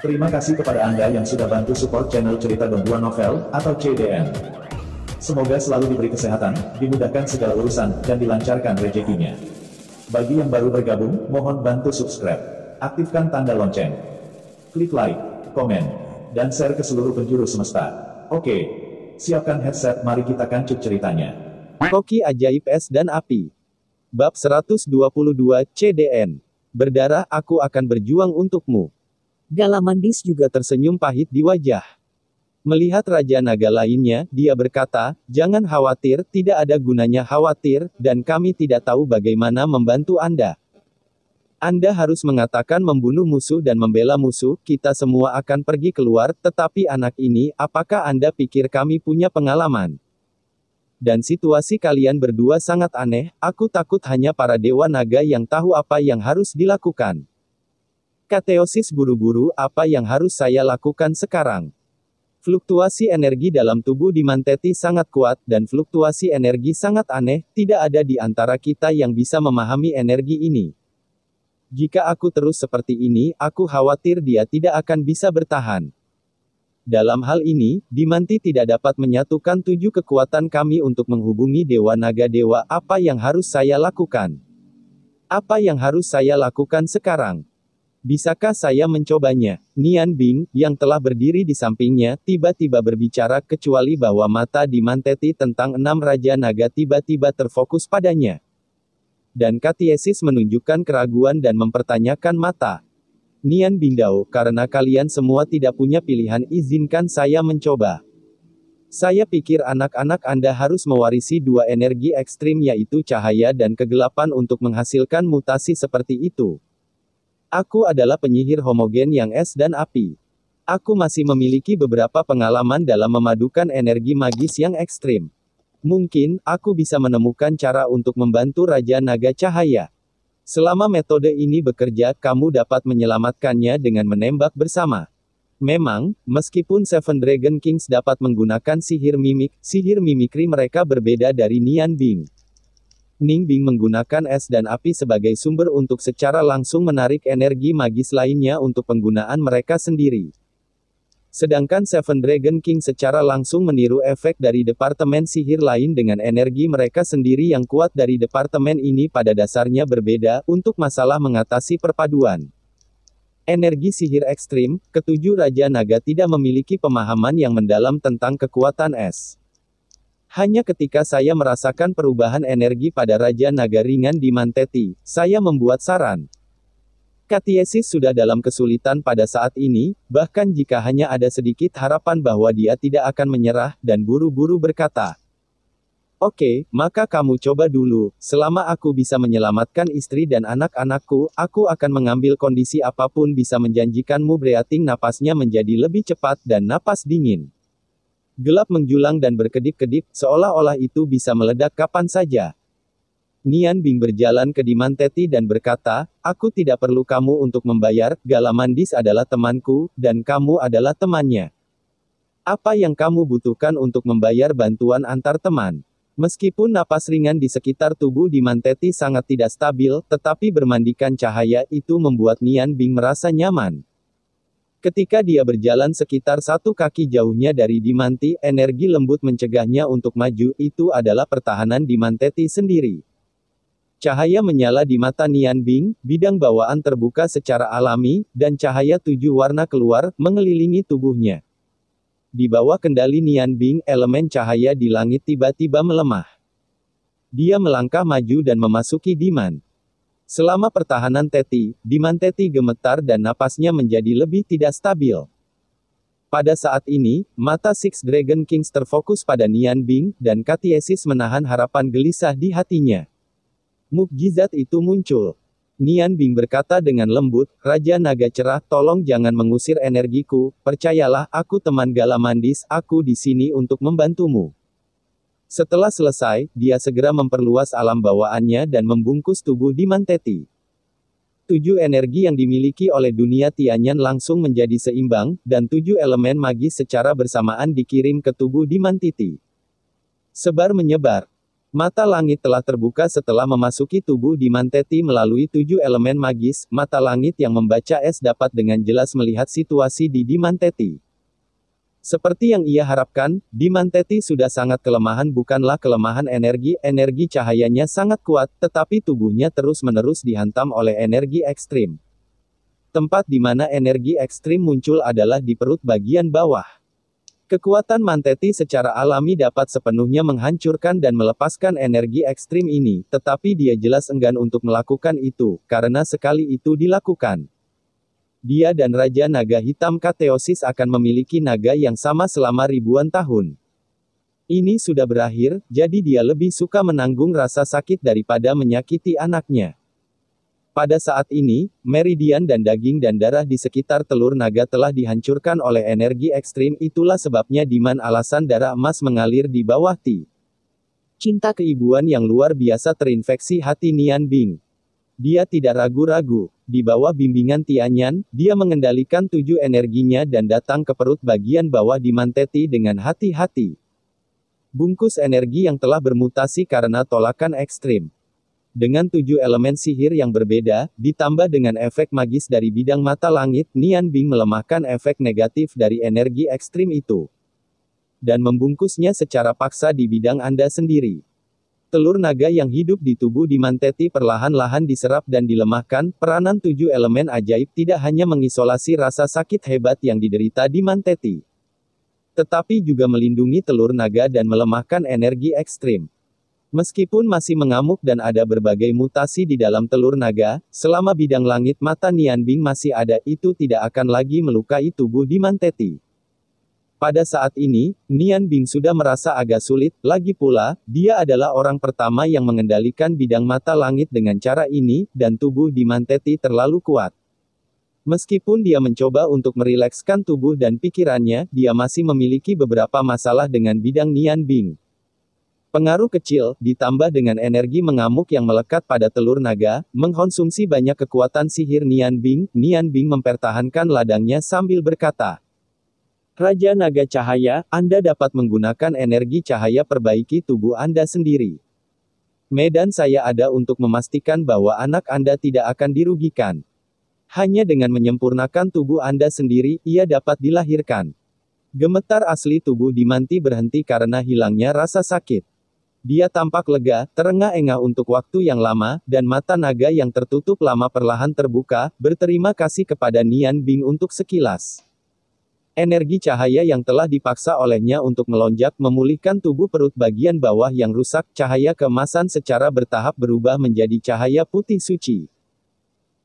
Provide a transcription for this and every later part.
Terima kasih kepada Anda yang sudah bantu support channel cerita gangguan novel, atau CDN. Semoga selalu diberi kesehatan, dimudahkan segala urusan, dan dilancarkan rezekinya. Bagi yang baru bergabung, mohon bantu subscribe. Aktifkan tanda lonceng. Klik like, komen, dan share ke seluruh penjuru semesta. Oke. Siapkan headset, mari kita kancut ceritanya. Koki Ajaib Es dan Api Bab 122 CDN Berdarah aku akan berjuang untukmu. Galamandis juga tersenyum pahit di wajah. Melihat Raja Naga lainnya, dia berkata, jangan khawatir, tidak ada gunanya khawatir, dan kami tidak tahu bagaimana membantu Anda. Anda harus mengatakan membunuh musuh dan membela musuh, kita semua akan pergi keluar, tetapi anak ini, apakah Anda pikir kami punya pengalaman? Dan situasi kalian berdua sangat aneh, aku takut hanya para dewa naga yang tahu apa yang harus dilakukan. Kateosis buru-buru, apa yang harus saya lakukan sekarang? Fluktuasi energi dalam tubuh Dimanteti sangat kuat, dan fluktuasi energi sangat aneh, tidak ada di antara kita yang bisa memahami energi ini. Jika aku terus seperti ini, aku khawatir dia tidak akan bisa bertahan. Dalam hal ini, Dimanti tidak dapat menyatukan tujuh kekuatan kami untuk menghubungi Dewa Naga Dewa. Apa yang harus saya lakukan? Apa yang harus saya lakukan sekarang? Bisakah saya mencobanya? Nian Bing, yang telah berdiri di sampingnya, tiba-tiba berbicara kecuali bahwa mata di Manteti tentang enam Raja Naga tiba-tiba terfokus padanya. Dan Katiesis menunjukkan keraguan dan mempertanyakan mata. Nian Dao karena kalian semua tidak punya pilihan izinkan saya mencoba. Saya pikir anak-anak Anda harus mewarisi dua energi ekstrim yaitu cahaya dan kegelapan untuk menghasilkan mutasi seperti itu. Aku adalah penyihir homogen yang es dan api. Aku masih memiliki beberapa pengalaman dalam memadukan energi magis yang ekstrim. Mungkin, aku bisa menemukan cara untuk membantu Raja Naga Cahaya. Selama metode ini bekerja, kamu dapat menyelamatkannya dengan menembak bersama. Memang, meskipun Seven Dragon Kings dapat menggunakan sihir mimik, sihir mimikri mereka berbeda dari Nian Bing. Ning Bing menggunakan es dan api sebagai sumber untuk secara langsung menarik energi magis lainnya untuk penggunaan mereka sendiri. Sedangkan Seven Dragon King secara langsung meniru efek dari Departemen Sihir lain dengan energi mereka sendiri yang kuat dari Departemen ini pada dasarnya berbeda, untuk masalah mengatasi perpaduan. Energi sihir ekstrim, ketujuh Raja Naga tidak memiliki pemahaman yang mendalam tentang kekuatan es. Hanya ketika saya merasakan perubahan energi pada Raja Naga Ringan di Manteti, saya membuat saran. Katiesis sudah dalam kesulitan pada saat ini, bahkan jika hanya ada sedikit harapan bahwa dia tidak akan menyerah, dan buru-buru berkata, Oke, okay, maka kamu coba dulu, selama aku bisa menyelamatkan istri dan anak-anakku, aku akan mengambil kondisi apapun bisa menjanjikanmu breathing napasnya menjadi lebih cepat dan napas dingin. Gelap menjulang dan berkedip-kedip, seolah-olah itu bisa meledak kapan saja. Nian Bing berjalan ke Dimanteti dan berkata, Aku tidak perlu kamu untuk membayar, Galamandis adalah temanku, dan kamu adalah temannya. Apa yang kamu butuhkan untuk membayar bantuan antar teman? Meskipun napas ringan di sekitar tubuh Dimanteti sangat tidak stabil, tetapi bermandikan cahaya itu membuat Nian Bing merasa nyaman. Ketika dia berjalan sekitar satu kaki jauhnya dari Dimanti, energi lembut mencegahnya untuk maju, itu adalah pertahanan Dimanteti sendiri. Cahaya menyala di mata Nian Bing, bidang bawaan terbuka secara alami, dan cahaya tujuh warna keluar, mengelilingi tubuhnya. Di bawah kendali Nian Bing, elemen cahaya di langit tiba-tiba melemah. Dia melangkah maju dan memasuki Diman. Selama pertahanan Teti, Diman Teti gemetar dan napasnya menjadi lebih tidak stabil. Pada saat ini, mata Six Dragon Kings terfokus pada Nian Bing, dan Katiesis menahan harapan gelisah di hatinya. Mukjizat itu muncul. Nian Bing berkata dengan lembut, Raja Naga Cerah, tolong jangan mengusir energiku, percayalah, aku teman Galamandis, aku di sini untuk membantumu. Setelah selesai, dia segera memperluas alam bawaannya dan membungkus tubuh di Manteti. Tujuh energi yang dimiliki oleh dunia Tianyan langsung menjadi seimbang, dan tujuh elemen magis secara bersamaan dikirim ke tubuh di Mantiti. Sebar menyebar. Mata langit telah terbuka setelah memasuki tubuh di Manteti melalui tujuh elemen magis, mata langit yang membaca es dapat dengan jelas melihat situasi di Manteti. Seperti yang ia harapkan, di Manteti sudah sangat kelemahan bukanlah kelemahan energi, energi cahayanya sangat kuat, tetapi tubuhnya terus-menerus dihantam oleh energi ekstrim. Tempat di mana energi ekstrim muncul adalah di perut bagian bawah. Kekuatan Manteti secara alami dapat sepenuhnya menghancurkan dan melepaskan energi ekstrim ini, tetapi dia jelas enggan untuk melakukan itu, karena sekali itu dilakukan dia dan Raja Naga Hitam Kateosis akan memiliki naga yang sama selama ribuan tahun. Ini sudah berakhir, jadi dia lebih suka menanggung rasa sakit daripada menyakiti anaknya. Pada saat ini, meridian dan daging dan darah di sekitar telur naga telah dihancurkan oleh energi ekstrim itulah sebabnya diman alasan darah emas mengalir di bawah ti. Cinta keibuan yang luar biasa terinfeksi hati Nian Bing. Dia tidak ragu-ragu. Di bawah bimbingan Tianyan, dia mengendalikan tujuh energinya dan datang ke perut bagian bawah di Manteti dengan hati-hati. Bungkus energi yang telah bermutasi karena tolakan ekstrim. Dengan tujuh elemen sihir yang berbeda, ditambah dengan efek magis dari bidang mata langit, Nian Bing melemahkan efek negatif dari energi ekstrim itu. Dan membungkusnya secara paksa di bidang Anda sendiri. Telur naga yang hidup di tubuh Dimanteti perlahan-lahan diserap dan dilemahkan, peranan tujuh elemen ajaib tidak hanya mengisolasi rasa sakit hebat yang diderita Dimanteti. Tetapi juga melindungi telur naga dan melemahkan energi ekstrim. Meskipun masih mengamuk dan ada berbagai mutasi di dalam telur naga, selama bidang langit mata Nianbing masih ada, itu tidak akan lagi melukai tubuh Dimanteti. Pada saat ini, Nian Bing sudah merasa agak sulit, lagi pula, dia adalah orang pertama yang mengendalikan bidang mata langit dengan cara ini, dan tubuh di Manteti terlalu kuat. Meskipun dia mencoba untuk merilekskan tubuh dan pikirannya, dia masih memiliki beberapa masalah dengan bidang Nian Bing. Pengaruh kecil, ditambah dengan energi mengamuk yang melekat pada telur naga, mengkonsumsi banyak kekuatan sihir Nian Bing, Nian Bing mempertahankan ladangnya sambil berkata, Raja Naga Cahaya, Anda dapat menggunakan energi cahaya perbaiki tubuh Anda sendiri. Medan saya ada untuk memastikan bahwa anak Anda tidak akan dirugikan. Hanya dengan menyempurnakan tubuh Anda sendiri, ia dapat dilahirkan. Gemetar asli tubuh Dimanti berhenti karena hilangnya rasa sakit. Dia tampak lega, terengah-engah untuk waktu yang lama, dan mata naga yang tertutup lama perlahan terbuka, berterima kasih kepada Nian Bing untuk sekilas. Energi cahaya yang telah dipaksa olehnya untuk melonjak memulihkan tubuh perut bagian bawah yang rusak, cahaya kemasan secara bertahap berubah menjadi cahaya putih suci.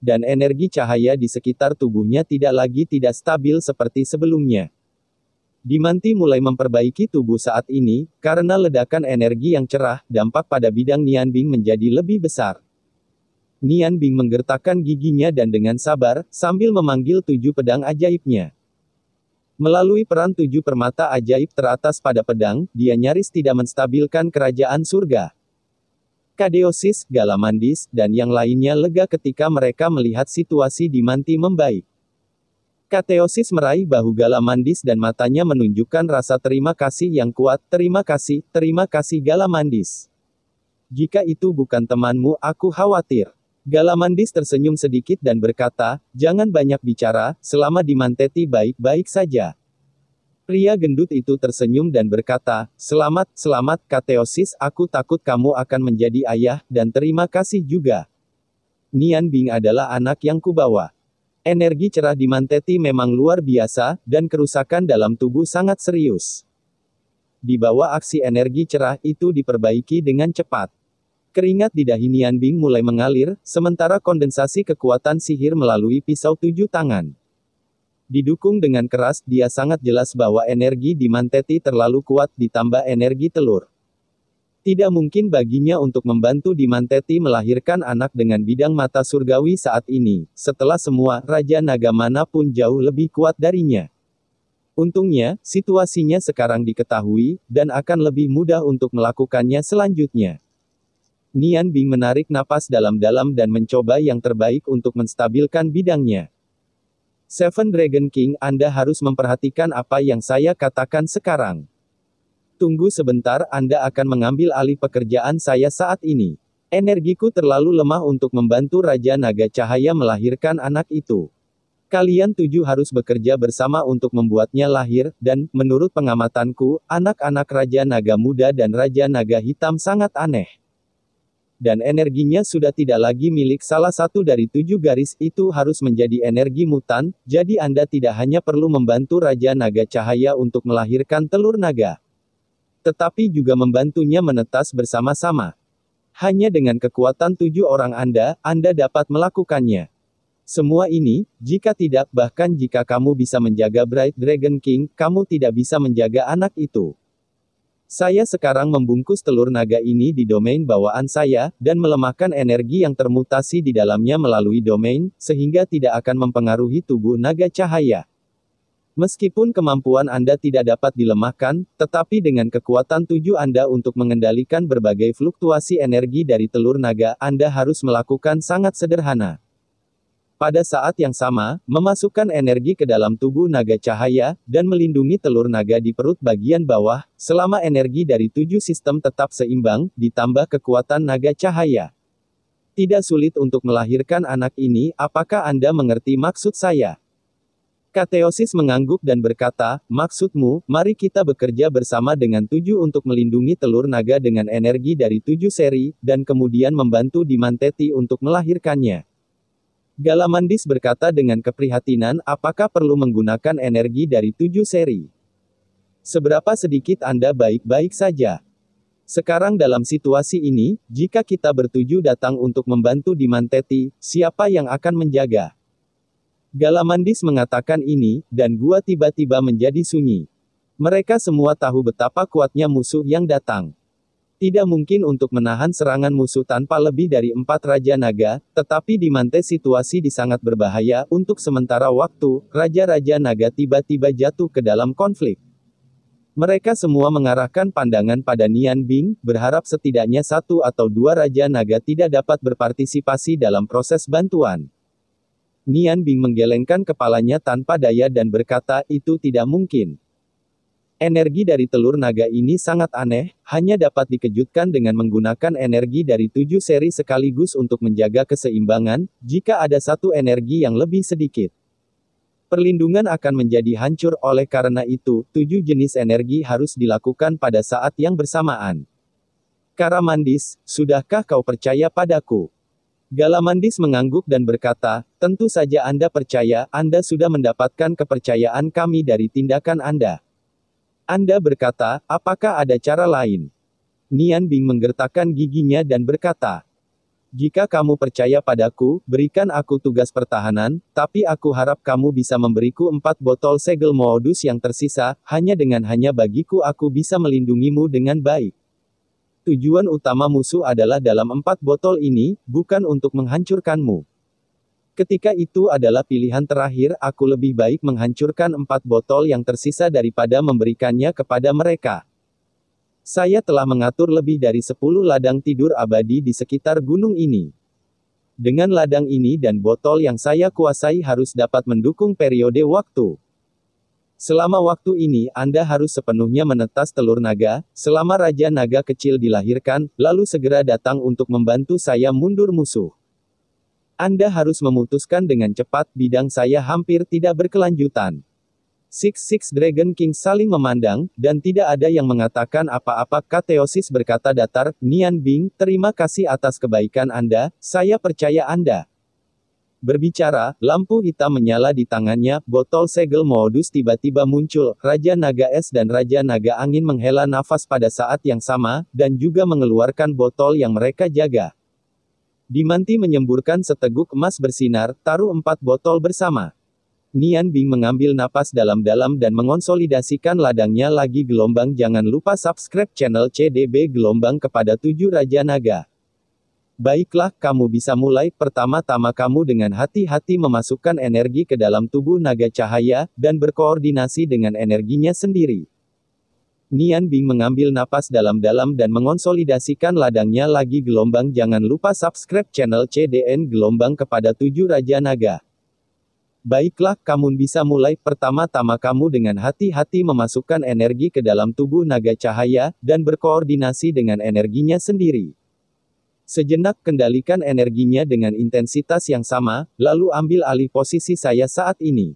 Dan energi cahaya di sekitar tubuhnya tidak lagi tidak stabil seperti sebelumnya. Dimanti mulai memperbaiki tubuh saat ini, karena ledakan energi yang cerah, dampak pada bidang Nianbing menjadi lebih besar. Nianbing menggertakkan giginya dan dengan sabar, sambil memanggil tujuh pedang ajaibnya. Melalui peran tujuh permata ajaib teratas pada pedang, dia nyaris tidak menstabilkan kerajaan surga. Kadeosis, Galamandis, dan yang lainnya lega ketika mereka melihat situasi di Manti membaik. Kateosis meraih bahu Galamandis dan matanya menunjukkan rasa terima kasih yang kuat, terima kasih, terima kasih Galamandis. Jika itu bukan temanmu, aku khawatir. Galamandis tersenyum sedikit dan berkata, jangan banyak bicara, selama dimanteti baik-baik saja. Pria gendut itu tersenyum dan berkata, selamat, selamat, Kateosis, aku takut kamu akan menjadi ayah, dan terima kasih juga. Nian Bing adalah anak yang kubawa. Energi cerah di Manteti memang luar biasa, dan kerusakan dalam tubuh sangat serius. Di bawah aksi energi cerah itu diperbaiki dengan cepat. Keringat di dahi Nian Bing mulai mengalir, sementara kondensasi kekuatan sihir melalui pisau tujuh tangan. Didukung dengan keras, dia sangat jelas bahwa energi di Manteti terlalu kuat ditambah energi telur. Tidak mungkin baginya untuk membantu Di Manteti melahirkan anak dengan bidang mata surgawi saat ini, setelah semua Raja Naga manapun jauh lebih kuat darinya. Untungnya, situasinya sekarang diketahui, dan akan lebih mudah untuk melakukannya selanjutnya. Nian Bing menarik napas dalam-dalam dan mencoba yang terbaik untuk menstabilkan bidangnya. Seven Dragon King, Anda harus memperhatikan apa yang saya katakan sekarang. Tunggu sebentar, Anda akan mengambil alih pekerjaan saya saat ini. Energiku terlalu lemah untuk membantu Raja Naga Cahaya melahirkan anak itu. Kalian tujuh harus bekerja bersama untuk membuatnya lahir, dan, menurut pengamatanku, anak-anak Raja Naga Muda dan Raja Naga Hitam sangat aneh dan energinya sudah tidak lagi milik salah satu dari tujuh garis itu harus menjadi energi mutan, jadi Anda tidak hanya perlu membantu Raja Naga Cahaya untuk melahirkan telur naga, tetapi juga membantunya menetas bersama-sama. Hanya dengan kekuatan tujuh orang Anda, Anda dapat melakukannya. Semua ini, jika tidak, bahkan jika kamu bisa menjaga Bright Dragon King, kamu tidak bisa menjaga anak itu. Saya sekarang membungkus telur naga ini di domain bawaan saya, dan melemahkan energi yang termutasi di dalamnya melalui domain, sehingga tidak akan mempengaruhi tubuh naga cahaya. Meskipun kemampuan Anda tidak dapat dilemahkan, tetapi dengan kekuatan tujuh Anda untuk mengendalikan berbagai fluktuasi energi dari telur naga, Anda harus melakukan sangat sederhana. Pada saat yang sama, memasukkan energi ke dalam tubuh naga cahaya, dan melindungi telur naga di perut bagian bawah, selama energi dari tujuh sistem tetap seimbang, ditambah kekuatan naga cahaya. Tidak sulit untuk melahirkan anak ini, apakah Anda mengerti maksud saya? Kateosis mengangguk dan berkata, maksudmu, mari kita bekerja bersama dengan tujuh untuk melindungi telur naga dengan energi dari tujuh seri, dan kemudian membantu Dimanteti untuk melahirkannya. Galamandis berkata dengan keprihatinan, apakah perlu menggunakan energi dari tujuh seri? Seberapa sedikit Anda baik-baik saja? Sekarang dalam situasi ini, jika kita bertuju datang untuk membantu di Manteti, siapa yang akan menjaga? Galamandis mengatakan ini, dan gua tiba-tiba menjadi sunyi. Mereka semua tahu betapa kuatnya musuh yang datang. Tidak mungkin untuk menahan serangan musuh tanpa lebih dari empat Raja Naga, tetapi di Mante situasi di sangat berbahaya, untuk sementara waktu, Raja-Raja Naga tiba-tiba jatuh ke dalam konflik. Mereka semua mengarahkan pandangan pada Nian Bing, berharap setidaknya satu atau dua Raja Naga tidak dapat berpartisipasi dalam proses bantuan. Nian Bing menggelengkan kepalanya tanpa daya dan berkata, itu tidak mungkin. Energi dari telur naga ini sangat aneh, hanya dapat dikejutkan dengan menggunakan energi dari tujuh seri sekaligus untuk menjaga keseimbangan, jika ada satu energi yang lebih sedikit. Perlindungan akan menjadi hancur oleh karena itu, tujuh jenis energi harus dilakukan pada saat yang bersamaan. Karamandis, sudahkah kau percaya padaku? Galamandis mengangguk dan berkata, tentu saja Anda percaya, Anda sudah mendapatkan kepercayaan kami dari tindakan Anda. Anda berkata, apakah ada cara lain? Nian Bing menggertakkan giginya dan berkata, jika kamu percaya padaku, berikan aku tugas pertahanan, tapi aku harap kamu bisa memberiku empat botol segel modus yang tersisa, hanya dengan hanya bagiku aku bisa melindungimu dengan baik. Tujuan utama musuh adalah dalam empat botol ini, bukan untuk menghancurkanmu. Ketika itu adalah pilihan terakhir, aku lebih baik menghancurkan empat botol yang tersisa daripada memberikannya kepada mereka. Saya telah mengatur lebih dari sepuluh ladang tidur abadi di sekitar gunung ini. Dengan ladang ini dan botol yang saya kuasai harus dapat mendukung periode waktu. Selama waktu ini Anda harus sepenuhnya menetas telur naga, selama Raja Naga kecil dilahirkan, lalu segera datang untuk membantu saya mundur musuh. Anda harus memutuskan dengan cepat, bidang saya hampir tidak berkelanjutan. Six Six Dragon King saling memandang, dan tidak ada yang mengatakan apa-apa. Kateosis berkata datar, Nian Bing, terima kasih atas kebaikan Anda, saya percaya Anda. Berbicara, lampu hitam menyala di tangannya, botol segel modus tiba-tiba muncul, Raja Naga Es dan Raja Naga Angin menghela nafas pada saat yang sama, dan juga mengeluarkan botol yang mereka jaga. Dimanti menyemburkan seteguk emas bersinar, taruh empat botol bersama. Nian Bing mengambil napas dalam-dalam dan mengonsolidasikan ladangnya lagi gelombang jangan lupa subscribe channel CDB gelombang kepada tujuh Raja Naga. Baiklah, kamu bisa mulai. Pertama-tama kamu dengan hati-hati memasukkan energi ke dalam tubuh naga cahaya, dan berkoordinasi dengan energinya sendiri. Nian Bing mengambil napas dalam-dalam dan mengonsolidasikan ladangnya lagi gelombang jangan lupa subscribe channel CDN Gelombang kepada tujuh Raja Naga. Baiklah, kamu bisa mulai. Pertama-tama kamu dengan hati-hati memasukkan energi ke dalam tubuh naga cahaya, dan berkoordinasi dengan energinya sendiri. Sejenak kendalikan energinya dengan intensitas yang sama, lalu ambil alih posisi saya saat ini.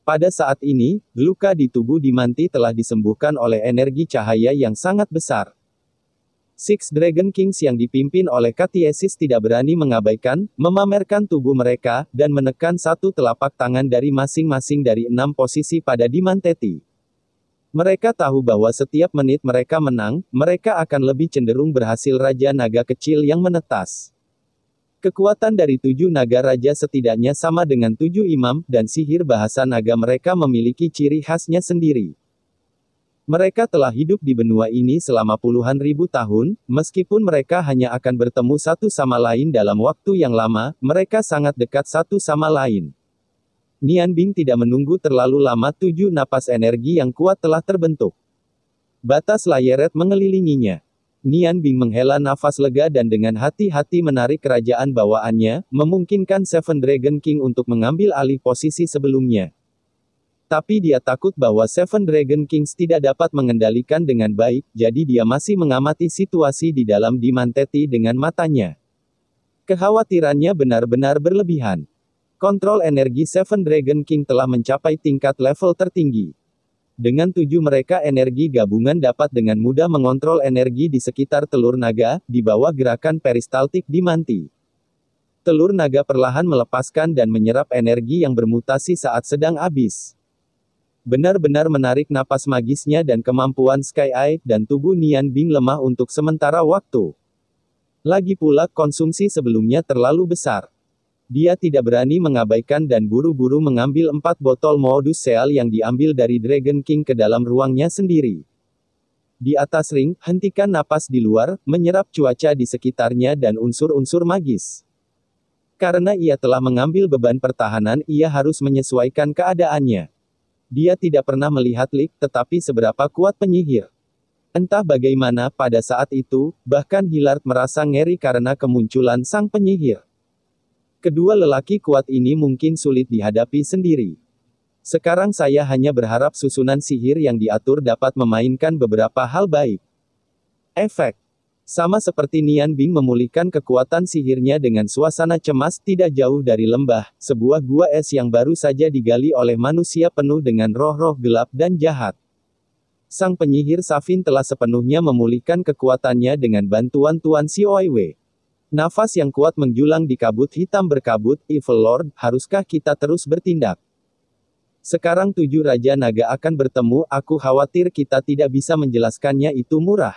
Pada saat ini, luka di tubuh Dimanti telah disembuhkan oleh energi cahaya yang sangat besar. Six Dragon Kings yang dipimpin oleh Katiesis tidak berani mengabaikan, memamerkan tubuh mereka, dan menekan satu telapak tangan dari masing-masing dari enam posisi pada Dimanteti. Mereka tahu bahwa setiap menit mereka menang, mereka akan lebih cenderung berhasil Raja Naga kecil yang menetas. Kekuatan dari tujuh naga raja setidaknya sama dengan tujuh imam, dan sihir bahasa naga mereka memiliki ciri khasnya sendiri. Mereka telah hidup di benua ini selama puluhan ribu tahun, meskipun mereka hanya akan bertemu satu sama lain dalam waktu yang lama, mereka sangat dekat satu sama lain. Nian Bing tidak menunggu terlalu lama tujuh napas energi yang kuat telah terbentuk. Batas layeret mengelilinginya. Nian Bing menghela nafas lega dan dengan hati-hati menarik kerajaan bawaannya, memungkinkan Seven Dragon King untuk mengambil alih posisi sebelumnya. Tapi dia takut bahwa Seven Dragon Kings tidak dapat mengendalikan dengan baik, jadi dia masih mengamati situasi di dalam Dimanteti dengan matanya. Kekhawatirannya benar-benar berlebihan. Kontrol energi Seven Dragon King telah mencapai tingkat level tertinggi. Dengan tujuh mereka energi gabungan dapat dengan mudah mengontrol energi di sekitar telur naga, di bawah gerakan peristaltik di manti. Telur naga perlahan melepaskan dan menyerap energi yang bermutasi saat sedang habis. Benar-benar menarik napas magisnya dan kemampuan Sky Eye, dan tubuh Nian Bing lemah untuk sementara waktu. Lagi pula konsumsi sebelumnya terlalu besar. Dia tidak berani mengabaikan dan buru-buru mengambil empat botol modus seal yang diambil dari Dragon King ke dalam ruangnya sendiri. Di atas ring, hentikan napas di luar, menyerap cuaca di sekitarnya dan unsur-unsur magis. Karena ia telah mengambil beban pertahanan, ia harus menyesuaikan keadaannya. Dia tidak pernah melihat Lik, tetapi seberapa kuat penyihir. Entah bagaimana, pada saat itu, bahkan Hilard merasa ngeri karena kemunculan sang penyihir. Kedua lelaki kuat ini mungkin sulit dihadapi sendiri. Sekarang saya hanya berharap susunan sihir yang diatur dapat memainkan beberapa hal baik. Efek sama seperti Nian Bing memulihkan kekuatan sihirnya dengan suasana cemas tidak jauh dari lembah, sebuah gua es yang baru saja digali oleh manusia penuh dengan roh-roh gelap dan jahat. Sang penyihir Safin telah sepenuhnya memulihkan kekuatannya dengan bantuan Tuan Xiaowei. Nafas yang kuat menjulang di kabut hitam berkabut, Evil Lord, haruskah kita terus bertindak? Sekarang tujuh Raja Naga akan bertemu, aku khawatir kita tidak bisa menjelaskannya itu murah.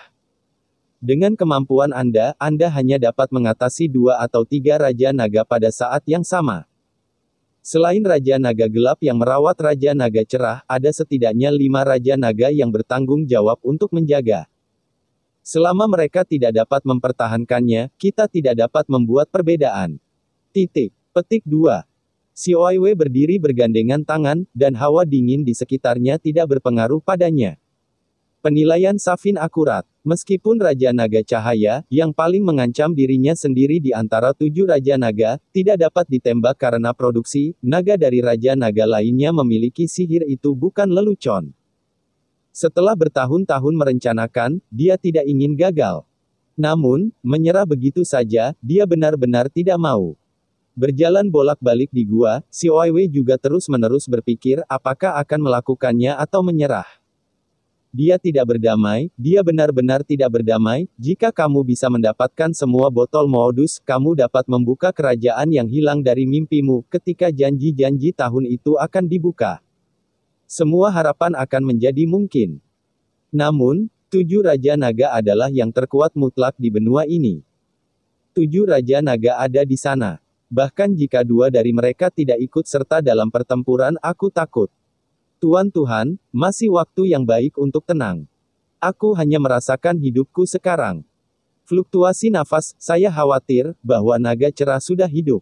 Dengan kemampuan Anda, Anda hanya dapat mengatasi dua atau tiga Raja Naga pada saat yang sama. Selain Raja Naga gelap yang merawat Raja Naga cerah, ada setidaknya lima Raja Naga yang bertanggung jawab untuk menjaga. Selama mereka tidak dapat mempertahankannya, kita tidak dapat membuat perbedaan. Titik. Petik 2. Oiwe berdiri bergandengan tangan, dan hawa dingin di sekitarnya tidak berpengaruh padanya. Penilaian Safin akurat. Meskipun Raja Naga Cahaya, yang paling mengancam dirinya sendiri di antara tujuh Raja Naga, tidak dapat ditembak karena produksi, naga dari Raja Naga lainnya memiliki sihir itu bukan lelucon. Setelah bertahun-tahun merencanakan, dia tidak ingin gagal. Namun, menyerah begitu saja, dia benar-benar tidak mau. Berjalan bolak-balik di gua, si Oiwe juga terus-menerus berpikir apakah akan melakukannya atau menyerah. Dia tidak berdamai, dia benar-benar tidak berdamai, jika kamu bisa mendapatkan semua botol modus, kamu dapat membuka kerajaan yang hilang dari mimpimu, ketika janji-janji tahun itu akan dibuka. Semua harapan akan menjadi mungkin. Namun, tujuh Raja Naga adalah yang terkuat mutlak di benua ini. Tujuh Raja Naga ada di sana. Bahkan jika dua dari mereka tidak ikut serta dalam pertempuran aku takut. Tuan Tuhan, masih waktu yang baik untuk tenang. Aku hanya merasakan hidupku sekarang. Fluktuasi nafas, saya khawatir, bahwa naga cerah sudah hidup.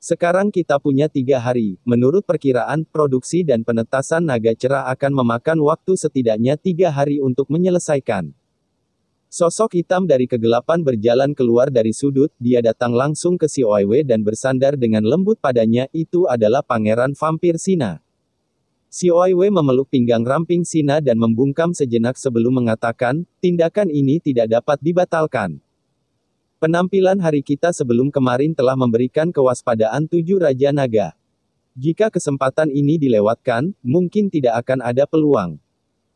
Sekarang kita punya tiga hari, menurut perkiraan, produksi dan penetasan naga cerah akan memakan waktu setidaknya tiga hari untuk menyelesaikan. Sosok hitam dari kegelapan berjalan keluar dari sudut, dia datang langsung ke si Oiwe dan bersandar dengan lembut padanya, itu adalah Pangeran Vampir Sina. Si Oiwe memeluk pinggang ramping Sina dan membungkam sejenak sebelum mengatakan, tindakan ini tidak dapat dibatalkan. Penampilan hari kita sebelum kemarin telah memberikan kewaspadaan tujuh Raja Naga. Jika kesempatan ini dilewatkan, mungkin tidak akan ada peluang.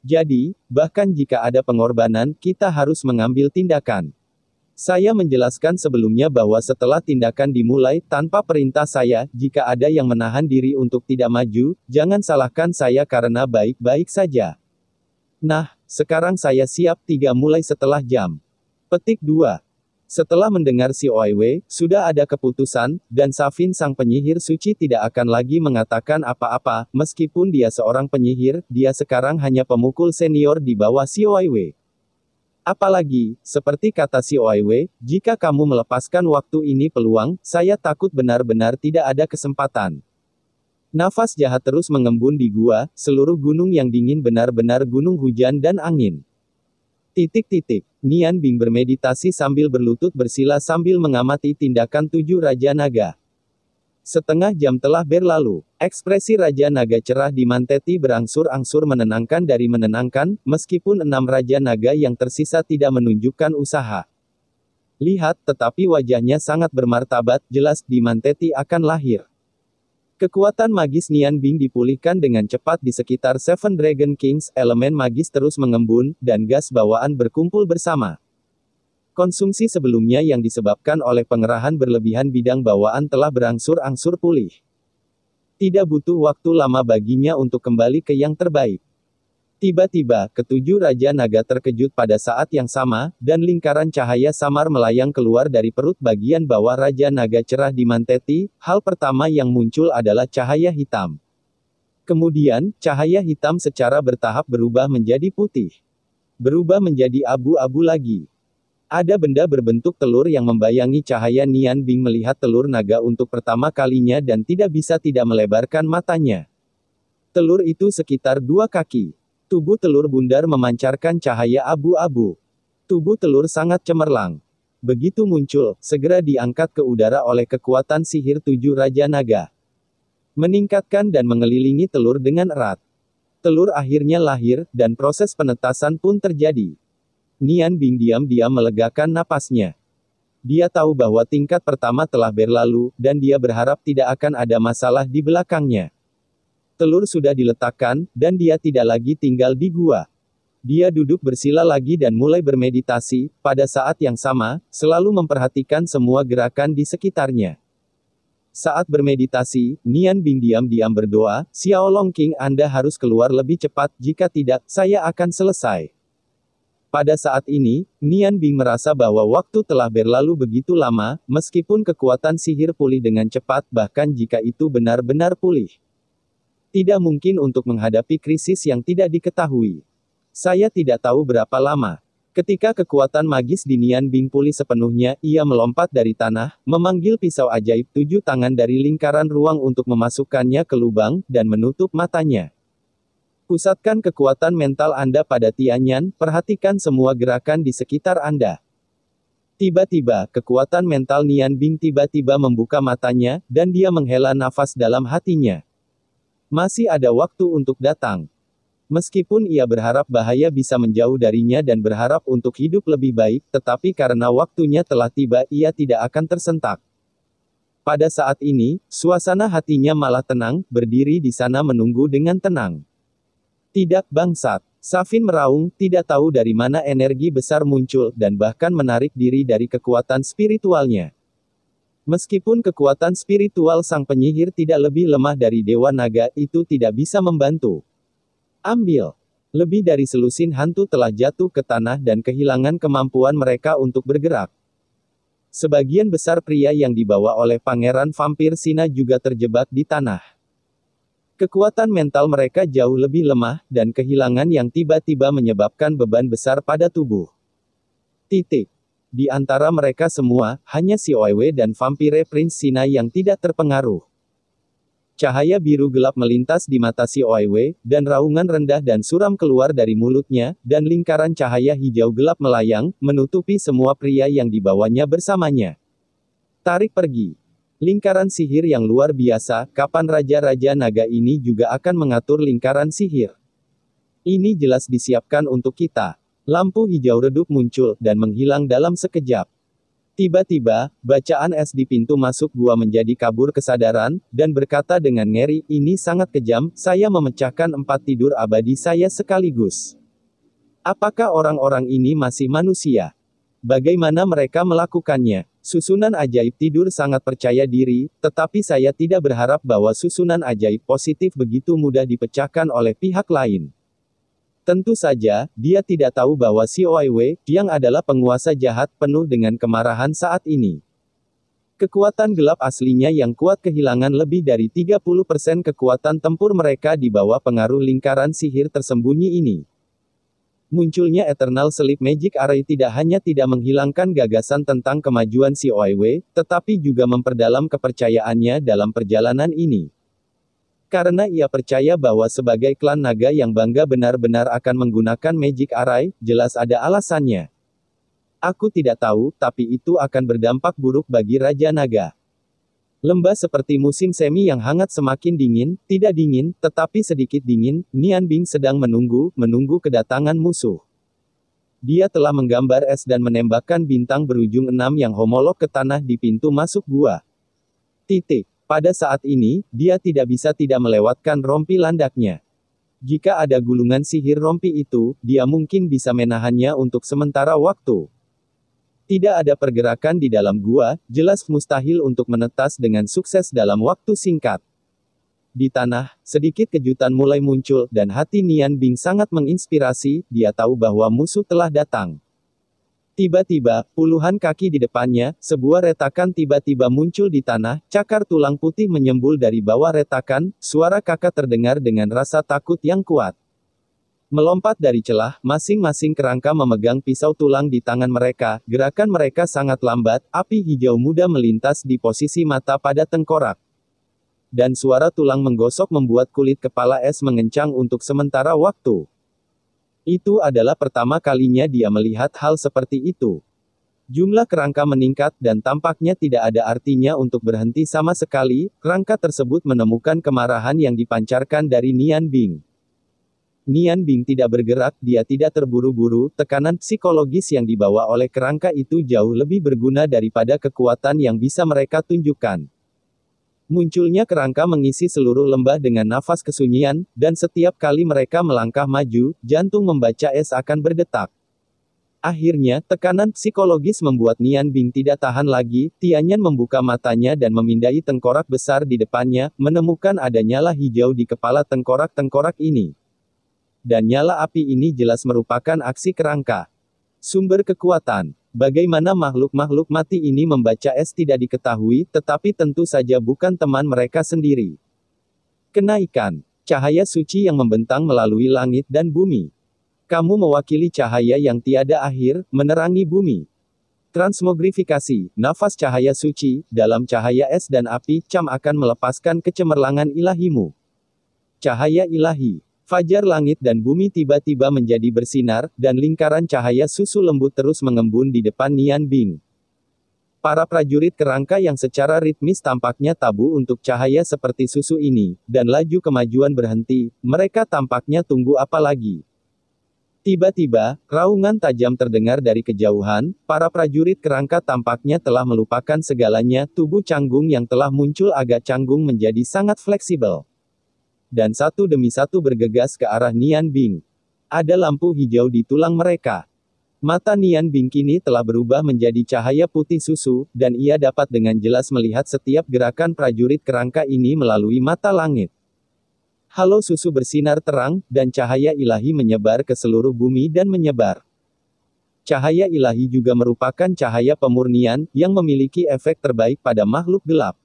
Jadi, bahkan jika ada pengorbanan, kita harus mengambil tindakan. Saya menjelaskan sebelumnya bahwa setelah tindakan dimulai, tanpa perintah saya, jika ada yang menahan diri untuk tidak maju, jangan salahkan saya karena baik-baik saja. Nah, sekarang saya siap tiga mulai setelah jam. Petik 2. Setelah mendengar si Oiwe, sudah ada keputusan, dan Safin sang penyihir suci tidak akan lagi mengatakan apa-apa, meskipun dia seorang penyihir, dia sekarang hanya pemukul senior di bawah si Oiwe. Apalagi, seperti kata si Oiwe, jika kamu melepaskan waktu ini peluang, saya takut benar-benar tidak ada kesempatan. Nafas jahat terus mengembun di gua, seluruh gunung yang dingin benar-benar gunung hujan dan angin. Titik titik. Nian Bing bermeditasi sambil berlutut bersila sambil mengamati tindakan tujuh Raja Naga. Setengah jam telah berlalu. Ekspresi Raja Naga cerah di Manteti berangsur-angsur menenangkan dari menenangkan, meskipun enam Raja Naga yang tersisa tidak menunjukkan usaha. Lihat, tetapi wajahnya sangat bermartabat, jelas, di Manteti akan lahir. Kekuatan magis Nian Bing dipulihkan dengan cepat di sekitar Seven Dragon Kings, elemen magis terus mengembun, dan gas bawaan berkumpul bersama. Konsumsi sebelumnya yang disebabkan oleh pengerahan berlebihan bidang bawaan telah berangsur-angsur pulih. Tidak butuh waktu lama baginya untuk kembali ke yang terbaik. Tiba-tiba, ketujuh Raja Naga terkejut pada saat yang sama, dan lingkaran cahaya samar melayang keluar dari perut bagian bawah Raja Naga cerah di Manteti, hal pertama yang muncul adalah cahaya hitam. Kemudian, cahaya hitam secara bertahap berubah menjadi putih. Berubah menjadi abu-abu lagi. Ada benda berbentuk telur yang membayangi cahaya Nian Bing melihat telur naga untuk pertama kalinya dan tidak bisa tidak melebarkan matanya. Telur itu sekitar dua kaki. Tubuh telur bundar memancarkan cahaya abu-abu. Tubuh telur sangat cemerlang. Begitu muncul, segera diangkat ke udara oleh kekuatan sihir tujuh Raja Naga. Meningkatkan dan mengelilingi telur dengan erat. Telur akhirnya lahir, dan proses penetasan pun terjadi. Nian Bing diam-diam melegakan napasnya. Dia tahu bahwa tingkat pertama telah berlalu, dan dia berharap tidak akan ada masalah di belakangnya. Telur sudah diletakkan, dan dia tidak lagi tinggal di gua. Dia duduk bersila lagi dan mulai bermeditasi, pada saat yang sama, selalu memperhatikan semua gerakan di sekitarnya. Saat bermeditasi, Nian Bing diam-diam berdoa, Xiao Long King Anda harus keluar lebih cepat, jika tidak, saya akan selesai. Pada saat ini, Nian Bing merasa bahwa waktu telah berlalu begitu lama, meskipun kekuatan sihir pulih dengan cepat, bahkan jika itu benar-benar pulih. Tidak mungkin untuk menghadapi krisis yang tidak diketahui. Saya tidak tahu berapa lama. Ketika kekuatan magis Nian Bing pulih sepenuhnya, ia melompat dari tanah, memanggil pisau ajaib tujuh tangan dari lingkaran ruang untuk memasukkannya ke lubang, dan menutup matanya. Pusatkan kekuatan mental Anda pada Tianyan, perhatikan semua gerakan di sekitar Anda. Tiba-tiba, kekuatan mental Nian Bing tiba-tiba membuka matanya, dan dia menghela nafas dalam hatinya. Masih ada waktu untuk datang. Meskipun ia berharap bahaya bisa menjauh darinya dan berharap untuk hidup lebih baik, tetapi karena waktunya telah tiba, ia tidak akan tersentak. Pada saat ini, suasana hatinya malah tenang, berdiri di sana menunggu dengan tenang. Tidak bangsat, Safin meraung, tidak tahu dari mana energi besar muncul, dan bahkan menarik diri dari kekuatan spiritualnya. Meskipun kekuatan spiritual sang penyihir tidak lebih lemah dari Dewa Naga, itu tidak bisa membantu. Ambil. Lebih dari selusin hantu telah jatuh ke tanah dan kehilangan kemampuan mereka untuk bergerak. Sebagian besar pria yang dibawa oleh Pangeran Vampir Sina juga terjebak di tanah. Kekuatan mental mereka jauh lebih lemah, dan kehilangan yang tiba-tiba menyebabkan beban besar pada tubuh. Titik. Di antara mereka semua, hanya si Oiwe dan vampire Prince Sina yang tidak terpengaruh. Cahaya biru gelap melintas di mata si Oiwe, dan raungan rendah dan suram keluar dari mulutnya, dan lingkaran cahaya hijau gelap melayang, menutupi semua pria yang dibawanya bersamanya. Tarik pergi. Lingkaran sihir yang luar biasa, kapan raja-raja naga ini juga akan mengatur lingkaran sihir. Ini jelas disiapkan untuk kita. Lampu hijau redup muncul dan menghilang dalam sekejap. Tiba-tiba, bacaan es di pintu masuk gua menjadi kabur kesadaran, dan berkata dengan ngeri, ini sangat kejam, saya memecahkan empat tidur abadi saya sekaligus. Apakah orang-orang ini masih manusia? Bagaimana mereka melakukannya? Susunan ajaib tidur sangat percaya diri, tetapi saya tidak berharap bahwa susunan ajaib positif begitu mudah dipecahkan oleh pihak lain. Tentu saja, dia tidak tahu bahwa si Oiwe, yang adalah penguasa jahat penuh dengan kemarahan saat ini. Kekuatan gelap aslinya yang kuat kehilangan lebih dari 30% kekuatan tempur mereka di bawah pengaruh lingkaran sihir tersembunyi ini. Munculnya Eternal Sleep Magic Array tidak hanya tidak menghilangkan gagasan tentang kemajuan si Oiwe, tetapi juga memperdalam kepercayaannya dalam perjalanan ini. Karena ia percaya bahwa sebagai klan naga yang bangga benar-benar akan menggunakan magic array, jelas ada alasannya. Aku tidak tahu, tapi itu akan berdampak buruk bagi Raja Naga. Lembah seperti musim semi yang hangat semakin dingin, tidak dingin, tetapi sedikit dingin, Nian Bing sedang menunggu, menunggu kedatangan musuh. Dia telah menggambar es dan menembakkan bintang berujung enam yang homolog ke tanah di pintu masuk gua. Titik. Pada saat ini, dia tidak bisa tidak melewatkan rompi landaknya. Jika ada gulungan sihir rompi itu, dia mungkin bisa menahannya untuk sementara waktu. Tidak ada pergerakan di dalam gua, jelas mustahil untuk menetas dengan sukses dalam waktu singkat. Di tanah, sedikit kejutan mulai muncul, dan hati Nian Bing sangat menginspirasi, dia tahu bahwa musuh telah datang. Tiba-tiba, puluhan kaki di depannya, sebuah retakan tiba-tiba muncul di tanah, cakar tulang putih menyembul dari bawah retakan, suara kakak terdengar dengan rasa takut yang kuat. Melompat dari celah, masing-masing kerangka memegang pisau tulang di tangan mereka, gerakan mereka sangat lambat, api hijau muda melintas di posisi mata pada tengkorak. Dan suara tulang menggosok membuat kulit kepala es mengencang untuk sementara waktu. Itu adalah pertama kalinya dia melihat hal seperti itu. Jumlah kerangka meningkat dan tampaknya tidak ada artinya untuk berhenti sama sekali, kerangka tersebut menemukan kemarahan yang dipancarkan dari Nian Bing. Nian Bing tidak bergerak, dia tidak terburu-buru, tekanan psikologis yang dibawa oleh kerangka itu jauh lebih berguna daripada kekuatan yang bisa mereka tunjukkan. Munculnya kerangka mengisi seluruh lembah dengan nafas kesunyian, dan setiap kali mereka melangkah maju, jantung membaca es akan berdetak. Akhirnya, tekanan psikologis membuat Nian Bing tidak tahan lagi, Tianyan membuka matanya dan memindai tengkorak besar di depannya, menemukan ada nyala hijau di kepala tengkorak-tengkorak ini. Dan nyala api ini jelas merupakan aksi kerangka. Sumber kekuatan Bagaimana makhluk-makhluk mati ini membaca es tidak diketahui, tetapi tentu saja bukan teman mereka sendiri. Kenaikan cahaya suci yang membentang melalui langit dan bumi. Kamu mewakili cahaya yang tiada akhir, menerangi bumi. Transmogrifikasi, nafas cahaya suci, dalam cahaya es dan api, cam akan melepaskan kecemerlangan ilahimu. Cahaya ilahi, Fajar langit dan bumi tiba-tiba menjadi bersinar, dan lingkaran cahaya susu lembut terus mengembun di depan Nian Bing. Para prajurit kerangka yang secara ritmis tampaknya tabu untuk cahaya seperti susu ini, dan laju kemajuan berhenti, mereka tampaknya tunggu apa lagi. Tiba-tiba, raungan tajam terdengar dari kejauhan, para prajurit kerangka tampaknya telah melupakan segalanya, tubuh canggung yang telah muncul agak canggung menjadi sangat fleksibel dan satu demi satu bergegas ke arah Nian Bing. Ada lampu hijau di tulang mereka. Mata Nian Bing kini telah berubah menjadi cahaya putih susu, dan ia dapat dengan jelas melihat setiap gerakan prajurit kerangka ini melalui mata langit. Halo susu bersinar terang, dan cahaya ilahi menyebar ke seluruh bumi dan menyebar. Cahaya ilahi juga merupakan cahaya pemurnian, yang memiliki efek terbaik pada makhluk gelap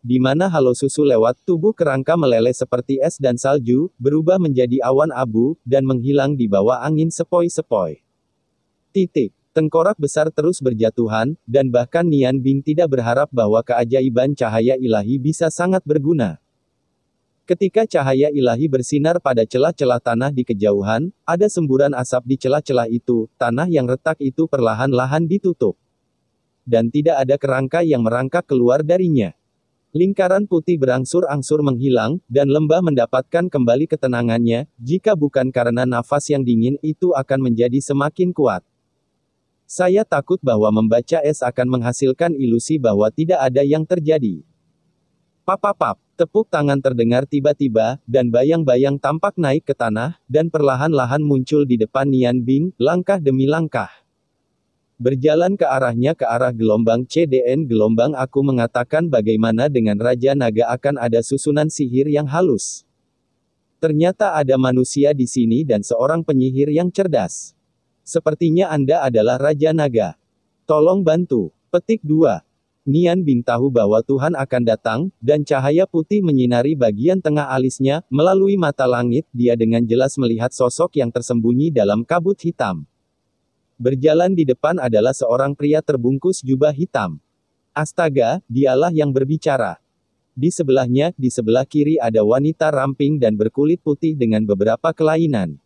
di mana halo susu lewat tubuh kerangka meleleh seperti es dan salju, berubah menjadi awan abu, dan menghilang di bawah angin sepoi-sepoi. Titik. Tengkorak besar terus berjatuhan, dan bahkan Nian Bing tidak berharap bahwa keajaiban cahaya ilahi bisa sangat berguna. Ketika cahaya ilahi bersinar pada celah-celah tanah di kejauhan, ada semburan asap di celah-celah itu, tanah yang retak itu perlahan-lahan ditutup. Dan tidak ada kerangka yang merangkak keluar darinya. Lingkaran putih berangsur-angsur menghilang, dan lembah mendapatkan kembali ketenangannya, jika bukan karena nafas yang dingin itu akan menjadi semakin kuat. Saya takut bahwa membaca es akan menghasilkan ilusi bahwa tidak ada yang terjadi. Papapap, tepuk tangan terdengar tiba-tiba, dan bayang-bayang tampak naik ke tanah, dan perlahan-lahan muncul di depan Nian Bing, langkah demi langkah. Berjalan ke arahnya ke arah gelombang CDN gelombang aku mengatakan bagaimana dengan Raja Naga akan ada susunan sihir yang halus. Ternyata ada manusia di sini dan seorang penyihir yang cerdas. Sepertinya Anda adalah Raja Naga. Tolong bantu. Petik 2. Nian Bing tahu bahwa Tuhan akan datang, dan cahaya putih menyinari bagian tengah alisnya, melalui mata langit, dia dengan jelas melihat sosok yang tersembunyi dalam kabut hitam. Berjalan di depan adalah seorang pria terbungkus jubah hitam. Astaga, dialah yang berbicara. Di sebelahnya, di sebelah kiri ada wanita ramping dan berkulit putih dengan beberapa kelainan.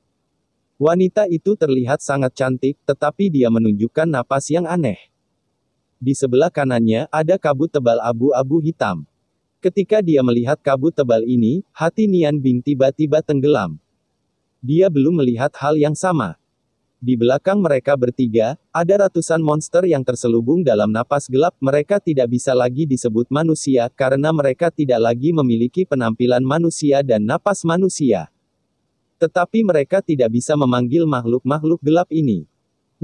Wanita itu terlihat sangat cantik, tetapi dia menunjukkan napas yang aneh. Di sebelah kanannya, ada kabut tebal abu-abu hitam. Ketika dia melihat kabut tebal ini, hati Nian Bing tiba-tiba tenggelam. Dia belum melihat hal yang sama. Di belakang mereka bertiga, ada ratusan monster yang terselubung dalam napas gelap. Mereka tidak bisa lagi disebut manusia karena mereka tidak lagi memiliki penampilan manusia dan napas manusia. Tetapi mereka tidak bisa memanggil makhluk-makhluk gelap ini.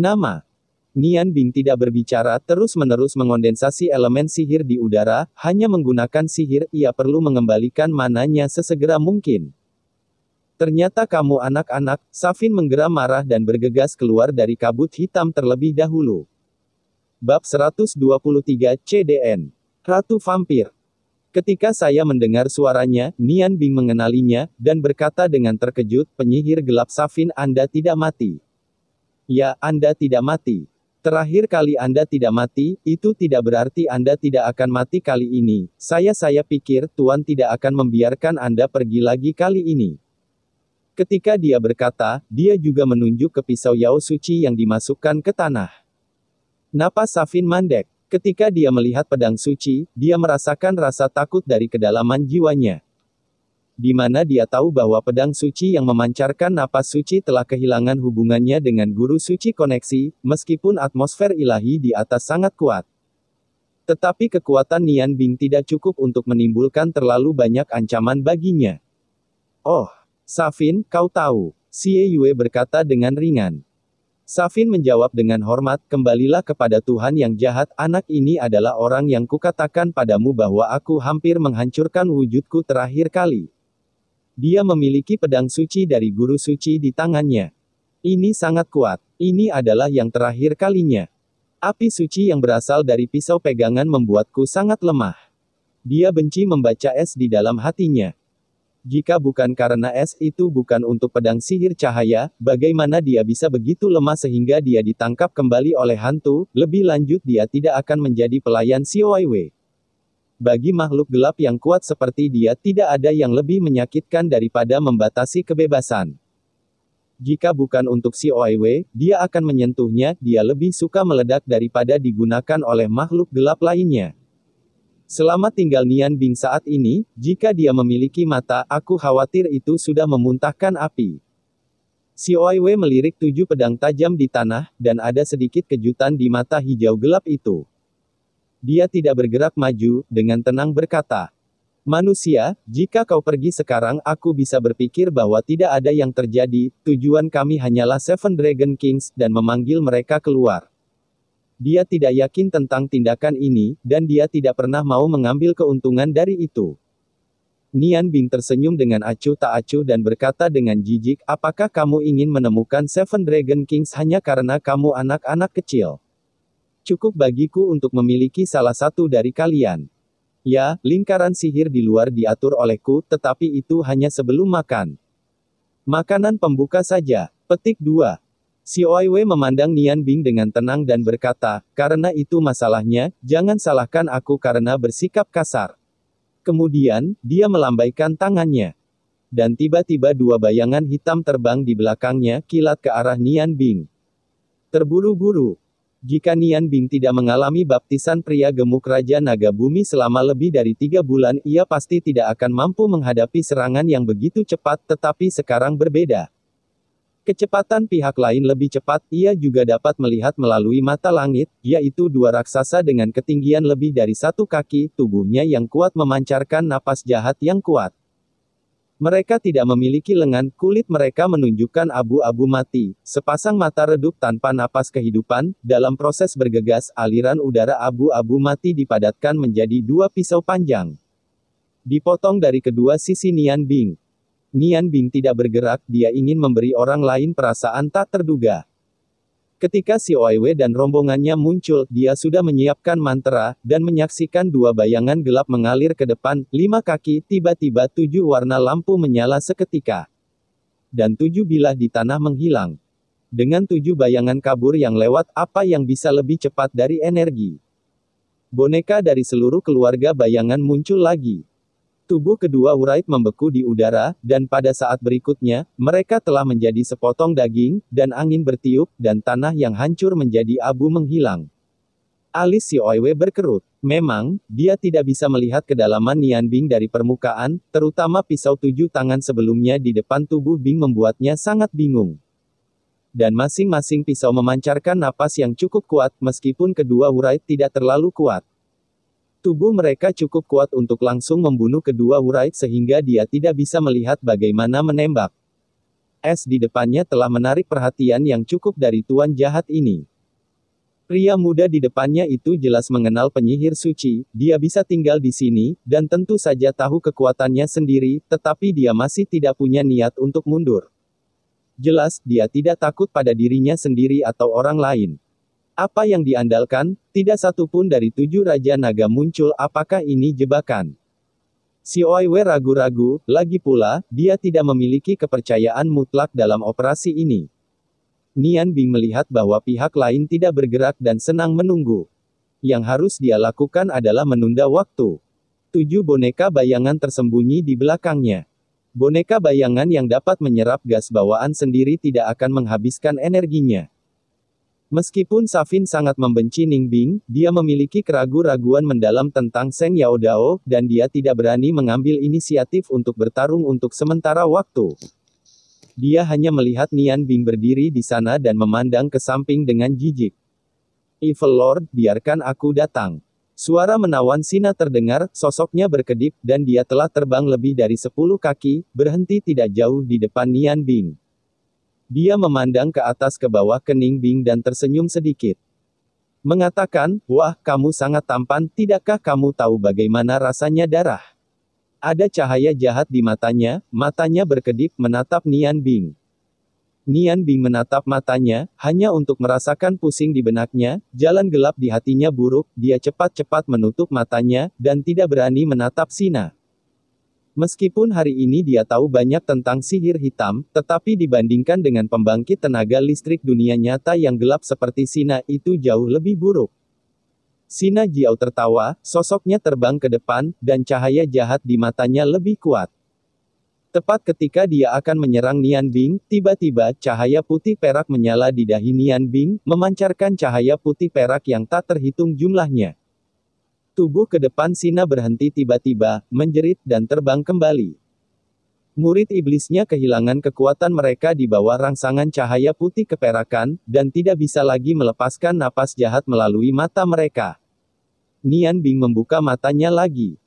Nama Nian Bing tidak berbicara terus-menerus mengondensasi elemen sihir di udara, hanya menggunakan sihir, ia perlu mengembalikan mananya sesegera mungkin. Ternyata kamu anak-anak, Safin menggeram marah dan bergegas keluar dari kabut hitam terlebih dahulu. Bab 123 CDN Ratu Vampir Ketika saya mendengar suaranya, Nian Bing mengenalinya, dan berkata dengan terkejut, penyihir gelap Safin Anda tidak mati. Ya, Anda tidak mati. Terakhir kali Anda tidak mati, itu tidak berarti Anda tidak akan mati kali ini. Saya saya pikir Tuan tidak akan membiarkan Anda pergi lagi kali ini. Ketika dia berkata, dia juga menunjuk ke pisau Yao Suci yang dimasukkan ke tanah. Napas Safin mandek. Ketika dia melihat pedang suci, dia merasakan rasa takut dari kedalaman jiwanya. Di mana dia tahu bahwa pedang suci yang memancarkan napas suci telah kehilangan hubungannya dengan guru suci koneksi, meskipun atmosfer ilahi di atas sangat kuat. Tetapi kekuatan Nian Bing tidak cukup untuk menimbulkan terlalu banyak ancaman baginya. Oh, Safin, kau tahu. Xie Yue berkata dengan ringan. Safin menjawab dengan hormat, kembalilah kepada Tuhan yang jahat, anak ini adalah orang yang kukatakan padamu bahwa aku hampir menghancurkan wujudku terakhir kali. Dia memiliki pedang suci dari guru suci di tangannya. Ini sangat kuat. Ini adalah yang terakhir kalinya. Api suci yang berasal dari pisau pegangan membuatku sangat lemah. Dia benci membaca es di dalam hatinya. Jika bukan karena es itu bukan untuk pedang sihir cahaya, bagaimana dia bisa begitu lemah sehingga dia ditangkap kembali oleh hantu? Lebih lanjut dia tidak akan menjadi pelayan Si Xiaowei. Bagi makhluk gelap yang kuat seperti dia tidak ada yang lebih menyakitkan daripada membatasi kebebasan. Jika bukan untuk Si Xiaowei, dia akan menyentuhnya, dia lebih suka meledak daripada digunakan oleh makhluk gelap lainnya. Selama tinggal Nian Bing saat ini, jika dia memiliki mata, aku khawatir itu sudah memuntahkan api. Si Oiwe melirik tujuh pedang tajam di tanah, dan ada sedikit kejutan di mata hijau gelap itu. Dia tidak bergerak maju, dengan tenang berkata, Manusia, jika kau pergi sekarang aku bisa berpikir bahwa tidak ada yang terjadi, tujuan kami hanyalah Seven Dragon Kings, dan memanggil mereka keluar. Dia tidak yakin tentang tindakan ini, dan dia tidak pernah mau mengambil keuntungan dari itu. Nian Bing tersenyum dengan acuh tak acuh dan berkata dengan jijik, apakah kamu ingin menemukan Seven Dragon Kings hanya karena kamu anak-anak kecil? Cukup bagiku untuk memiliki salah satu dari kalian. Ya, lingkaran sihir di luar diatur olehku, tetapi itu hanya sebelum makan. Makanan pembuka saja. Petik 2. Si Oiwe memandang Nian Bing dengan tenang dan berkata, karena itu masalahnya, jangan salahkan aku karena bersikap kasar. Kemudian, dia melambaikan tangannya. Dan tiba-tiba dua bayangan hitam terbang di belakangnya, kilat ke arah Nian Bing. Terburu-buru. Jika Nian Bing tidak mengalami baptisan pria gemuk Raja Naga Bumi selama lebih dari tiga bulan ia pasti tidak akan mampu menghadapi serangan yang begitu cepat tetapi sekarang berbeda. Kecepatan pihak lain lebih cepat, ia juga dapat melihat melalui mata langit, yaitu dua raksasa dengan ketinggian lebih dari satu kaki, tubuhnya yang kuat memancarkan napas jahat yang kuat. Mereka tidak memiliki lengan, kulit mereka menunjukkan abu-abu mati, sepasang mata redup tanpa napas kehidupan, dalam proses bergegas, aliran udara abu-abu mati dipadatkan menjadi dua pisau panjang. Dipotong dari kedua sisi Nian Bing. Nian Bing tidak bergerak, dia ingin memberi orang lain perasaan tak terduga. Ketika Si Oiwe dan rombongannya muncul, dia sudah menyiapkan mantra, dan menyaksikan dua bayangan gelap mengalir ke depan, lima kaki, tiba-tiba tujuh warna lampu menyala seketika. Dan tujuh bilah di tanah menghilang. Dengan tujuh bayangan kabur yang lewat, apa yang bisa lebih cepat dari energi? Boneka dari seluruh keluarga bayangan muncul lagi. Tubuh kedua Wright membeku di udara, dan pada saat berikutnya, mereka telah menjadi sepotong daging, dan angin bertiup, dan tanah yang hancur menjadi abu menghilang. Alis si Oiwe berkerut. Memang, dia tidak bisa melihat kedalaman Nian Bing dari permukaan, terutama pisau tujuh tangan sebelumnya di depan tubuh Bing membuatnya sangat bingung. Dan masing-masing pisau memancarkan napas yang cukup kuat, meskipun kedua Wright tidak terlalu kuat. Tubuh mereka cukup kuat untuk langsung membunuh kedua Wright sehingga dia tidak bisa melihat bagaimana menembak. Es di depannya telah menarik perhatian yang cukup dari tuan jahat ini. Pria muda di depannya itu jelas mengenal penyihir suci, dia bisa tinggal di sini, dan tentu saja tahu kekuatannya sendiri, tetapi dia masih tidak punya niat untuk mundur. Jelas, dia tidak takut pada dirinya sendiri atau orang lain. Apa yang diandalkan? Tidak satu pun dari tujuh Raja Naga muncul apakah ini jebakan? Si Oiwe ragu-ragu, lagi pula, dia tidak memiliki kepercayaan mutlak dalam operasi ini. Nian Bing melihat bahwa pihak lain tidak bergerak dan senang menunggu. Yang harus dia lakukan adalah menunda waktu. Tujuh boneka bayangan tersembunyi di belakangnya. Boneka bayangan yang dapat menyerap gas bawaan sendiri tidak akan menghabiskan energinya. Meskipun Safin sangat membenci Ning Bing, dia memiliki keraguan-raguan mendalam tentang Seng Yao Dao, dan dia tidak berani mengambil inisiatif untuk bertarung untuk sementara waktu. Dia hanya melihat Nian Bing berdiri di sana dan memandang ke samping dengan jijik. Evil Lord, biarkan aku datang. Suara menawan Sina terdengar, sosoknya berkedip, dan dia telah terbang lebih dari sepuluh kaki, berhenti tidak jauh di depan Nian Bing. Dia memandang ke atas ke bawah kening Bing dan tersenyum sedikit. Mengatakan, wah, kamu sangat tampan, tidakkah kamu tahu bagaimana rasanya darah? Ada cahaya jahat di matanya, matanya berkedip menatap Nian Bing. Nian Bing menatap matanya, hanya untuk merasakan pusing di benaknya, jalan gelap di hatinya buruk, dia cepat-cepat menutup matanya, dan tidak berani menatap Sina. Meskipun hari ini dia tahu banyak tentang sihir hitam, tetapi dibandingkan dengan pembangkit tenaga listrik dunia nyata yang gelap seperti Sina itu jauh lebih buruk. Sina Jiao tertawa, sosoknya terbang ke depan, dan cahaya jahat di matanya lebih kuat. Tepat ketika dia akan menyerang Nian Bing, tiba-tiba cahaya putih perak menyala di dahi Nian Bing, memancarkan cahaya putih perak yang tak terhitung jumlahnya tubuh ke depan Sina berhenti tiba-tiba, menjerit dan terbang kembali. Murid iblisnya kehilangan kekuatan mereka di bawah rangsangan cahaya putih keperakan, dan tidak bisa lagi melepaskan napas jahat melalui mata mereka. Nian Bing membuka matanya lagi.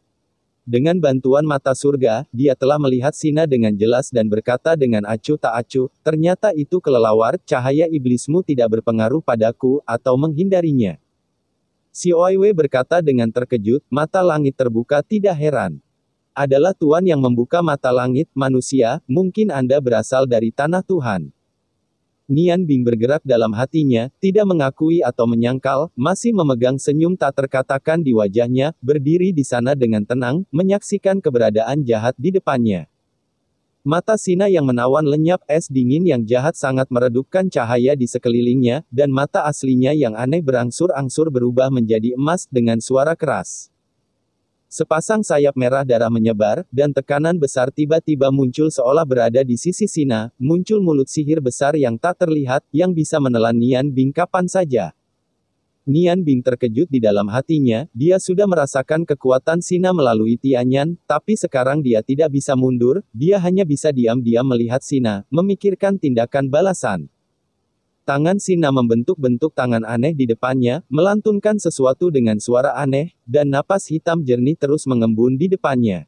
Dengan bantuan mata surga, dia telah melihat Sina dengan jelas dan berkata dengan acuh tak acuh, ternyata itu kelelawar, cahaya iblismu tidak berpengaruh padaku, atau menghindarinya. Si Oiwe berkata dengan terkejut, mata langit terbuka tidak heran. Adalah Tuhan yang membuka mata langit, manusia, mungkin Anda berasal dari tanah Tuhan. Nian Bing bergerak dalam hatinya, tidak mengakui atau menyangkal, masih memegang senyum tak terkatakan di wajahnya, berdiri di sana dengan tenang, menyaksikan keberadaan jahat di depannya. Mata Sina yang menawan lenyap es dingin yang jahat sangat meredupkan cahaya di sekelilingnya, dan mata aslinya yang aneh berangsur-angsur berubah menjadi emas dengan suara keras. Sepasang sayap merah darah menyebar, dan tekanan besar tiba-tiba muncul seolah berada di sisi Sina, muncul mulut sihir besar yang tak terlihat, yang bisa menelan nian bingkapan saja. Nian Bing terkejut di dalam hatinya, dia sudah merasakan kekuatan Sina melalui Tianyan, tapi sekarang dia tidak bisa mundur, dia hanya bisa diam-diam melihat Sina, memikirkan tindakan balasan. Tangan Sina membentuk bentuk tangan aneh di depannya, melantunkan sesuatu dengan suara aneh, dan napas hitam jernih terus mengembun di depannya.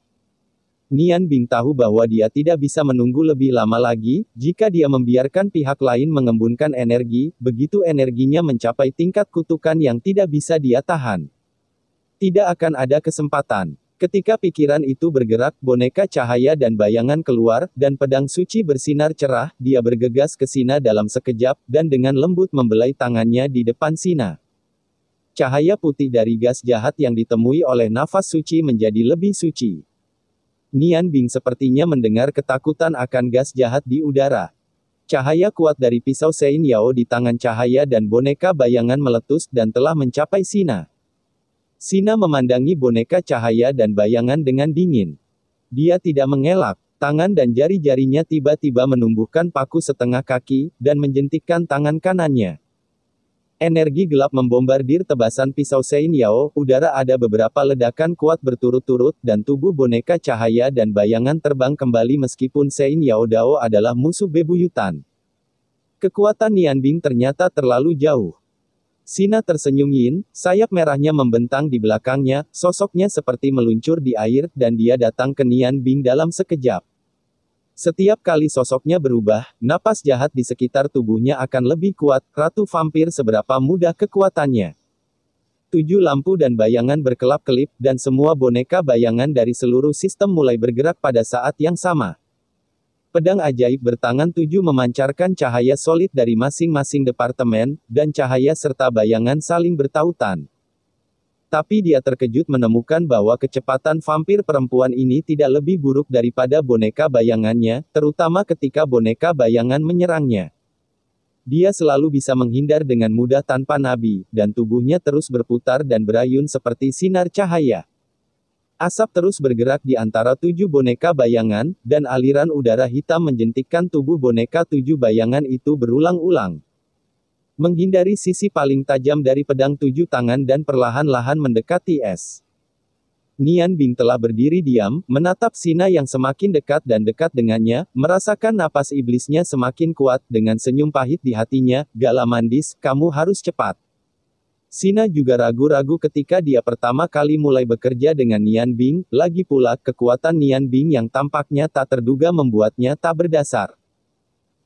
Nian Bing tahu bahwa dia tidak bisa menunggu lebih lama lagi, jika dia membiarkan pihak lain mengembunkan energi, begitu energinya mencapai tingkat kutukan yang tidak bisa dia tahan. Tidak akan ada kesempatan. Ketika pikiran itu bergerak, boneka cahaya dan bayangan keluar, dan pedang suci bersinar cerah, dia bergegas ke Sina dalam sekejap, dan dengan lembut membelai tangannya di depan Sina. Cahaya putih dari gas jahat yang ditemui oleh nafas suci menjadi lebih suci. Nian Bing sepertinya mendengar ketakutan akan gas jahat di udara. Cahaya kuat dari pisau Sein Yao di tangan cahaya dan boneka bayangan meletus dan telah mencapai Sina. Sina memandangi boneka cahaya dan bayangan dengan dingin. Dia tidak mengelak, tangan dan jari-jarinya tiba-tiba menumbuhkan paku setengah kaki, dan menjentikkan tangan kanannya. Energi gelap membombardir tebasan pisau Sein Yao, udara ada beberapa ledakan kuat berturut-turut, dan tubuh boneka cahaya dan bayangan terbang kembali meskipun Sein Yao Dao adalah musuh bebuyutan. Kekuatan Nian Bing ternyata terlalu jauh. Sina tersenyum Yin, sayap merahnya membentang di belakangnya, sosoknya seperti meluncur di air, dan dia datang ke Nian Bing dalam sekejap. Setiap kali sosoknya berubah, napas jahat di sekitar tubuhnya akan lebih kuat, Ratu Vampir seberapa mudah kekuatannya. Tujuh lampu dan bayangan berkelap-kelip, dan semua boneka bayangan dari seluruh sistem mulai bergerak pada saat yang sama. Pedang ajaib bertangan tujuh memancarkan cahaya solid dari masing-masing departemen, dan cahaya serta bayangan saling bertautan. Tapi dia terkejut menemukan bahwa kecepatan vampir perempuan ini tidak lebih buruk daripada boneka bayangannya, terutama ketika boneka bayangan menyerangnya. Dia selalu bisa menghindar dengan mudah tanpa nabi, dan tubuhnya terus berputar dan berayun seperti sinar cahaya. Asap terus bergerak di antara tujuh boneka bayangan, dan aliran udara hitam menjentikkan tubuh boneka tujuh bayangan itu berulang-ulang. Menghindari sisi paling tajam dari pedang tujuh tangan dan perlahan-lahan mendekati es. Nian Bing telah berdiri diam, menatap Sina yang semakin dekat dan dekat dengannya, merasakan napas iblisnya semakin kuat, dengan senyum pahit di hatinya, Galamandis, kamu harus cepat. Sina juga ragu-ragu ketika dia pertama kali mulai bekerja dengan Nian Bing, lagi pula, kekuatan Nian Bing yang tampaknya tak terduga membuatnya tak berdasar.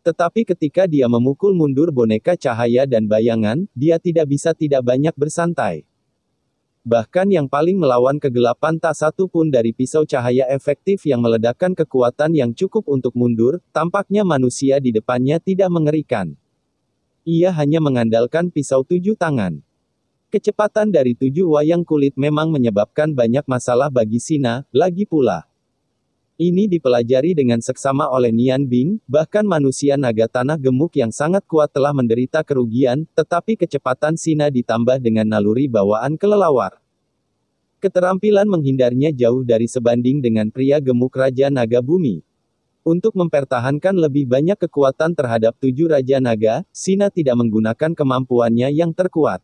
Tetapi ketika dia memukul mundur boneka cahaya dan bayangan, dia tidak bisa tidak banyak bersantai. Bahkan yang paling melawan kegelapan tak satu pun dari pisau cahaya efektif yang meledakkan kekuatan yang cukup untuk mundur, tampaknya manusia di depannya tidak mengerikan. Ia hanya mengandalkan pisau tujuh tangan. Kecepatan dari tujuh wayang kulit memang menyebabkan banyak masalah bagi Sina, lagi pula. Ini dipelajari dengan seksama oleh Nian Bing, bahkan manusia naga tanah gemuk yang sangat kuat telah menderita kerugian, tetapi kecepatan Sina ditambah dengan naluri bawaan kelelawar. Keterampilan menghindarnya jauh dari sebanding dengan pria gemuk Raja Naga Bumi. Untuk mempertahankan lebih banyak kekuatan terhadap tujuh Raja Naga, Sina tidak menggunakan kemampuannya yang terkuat.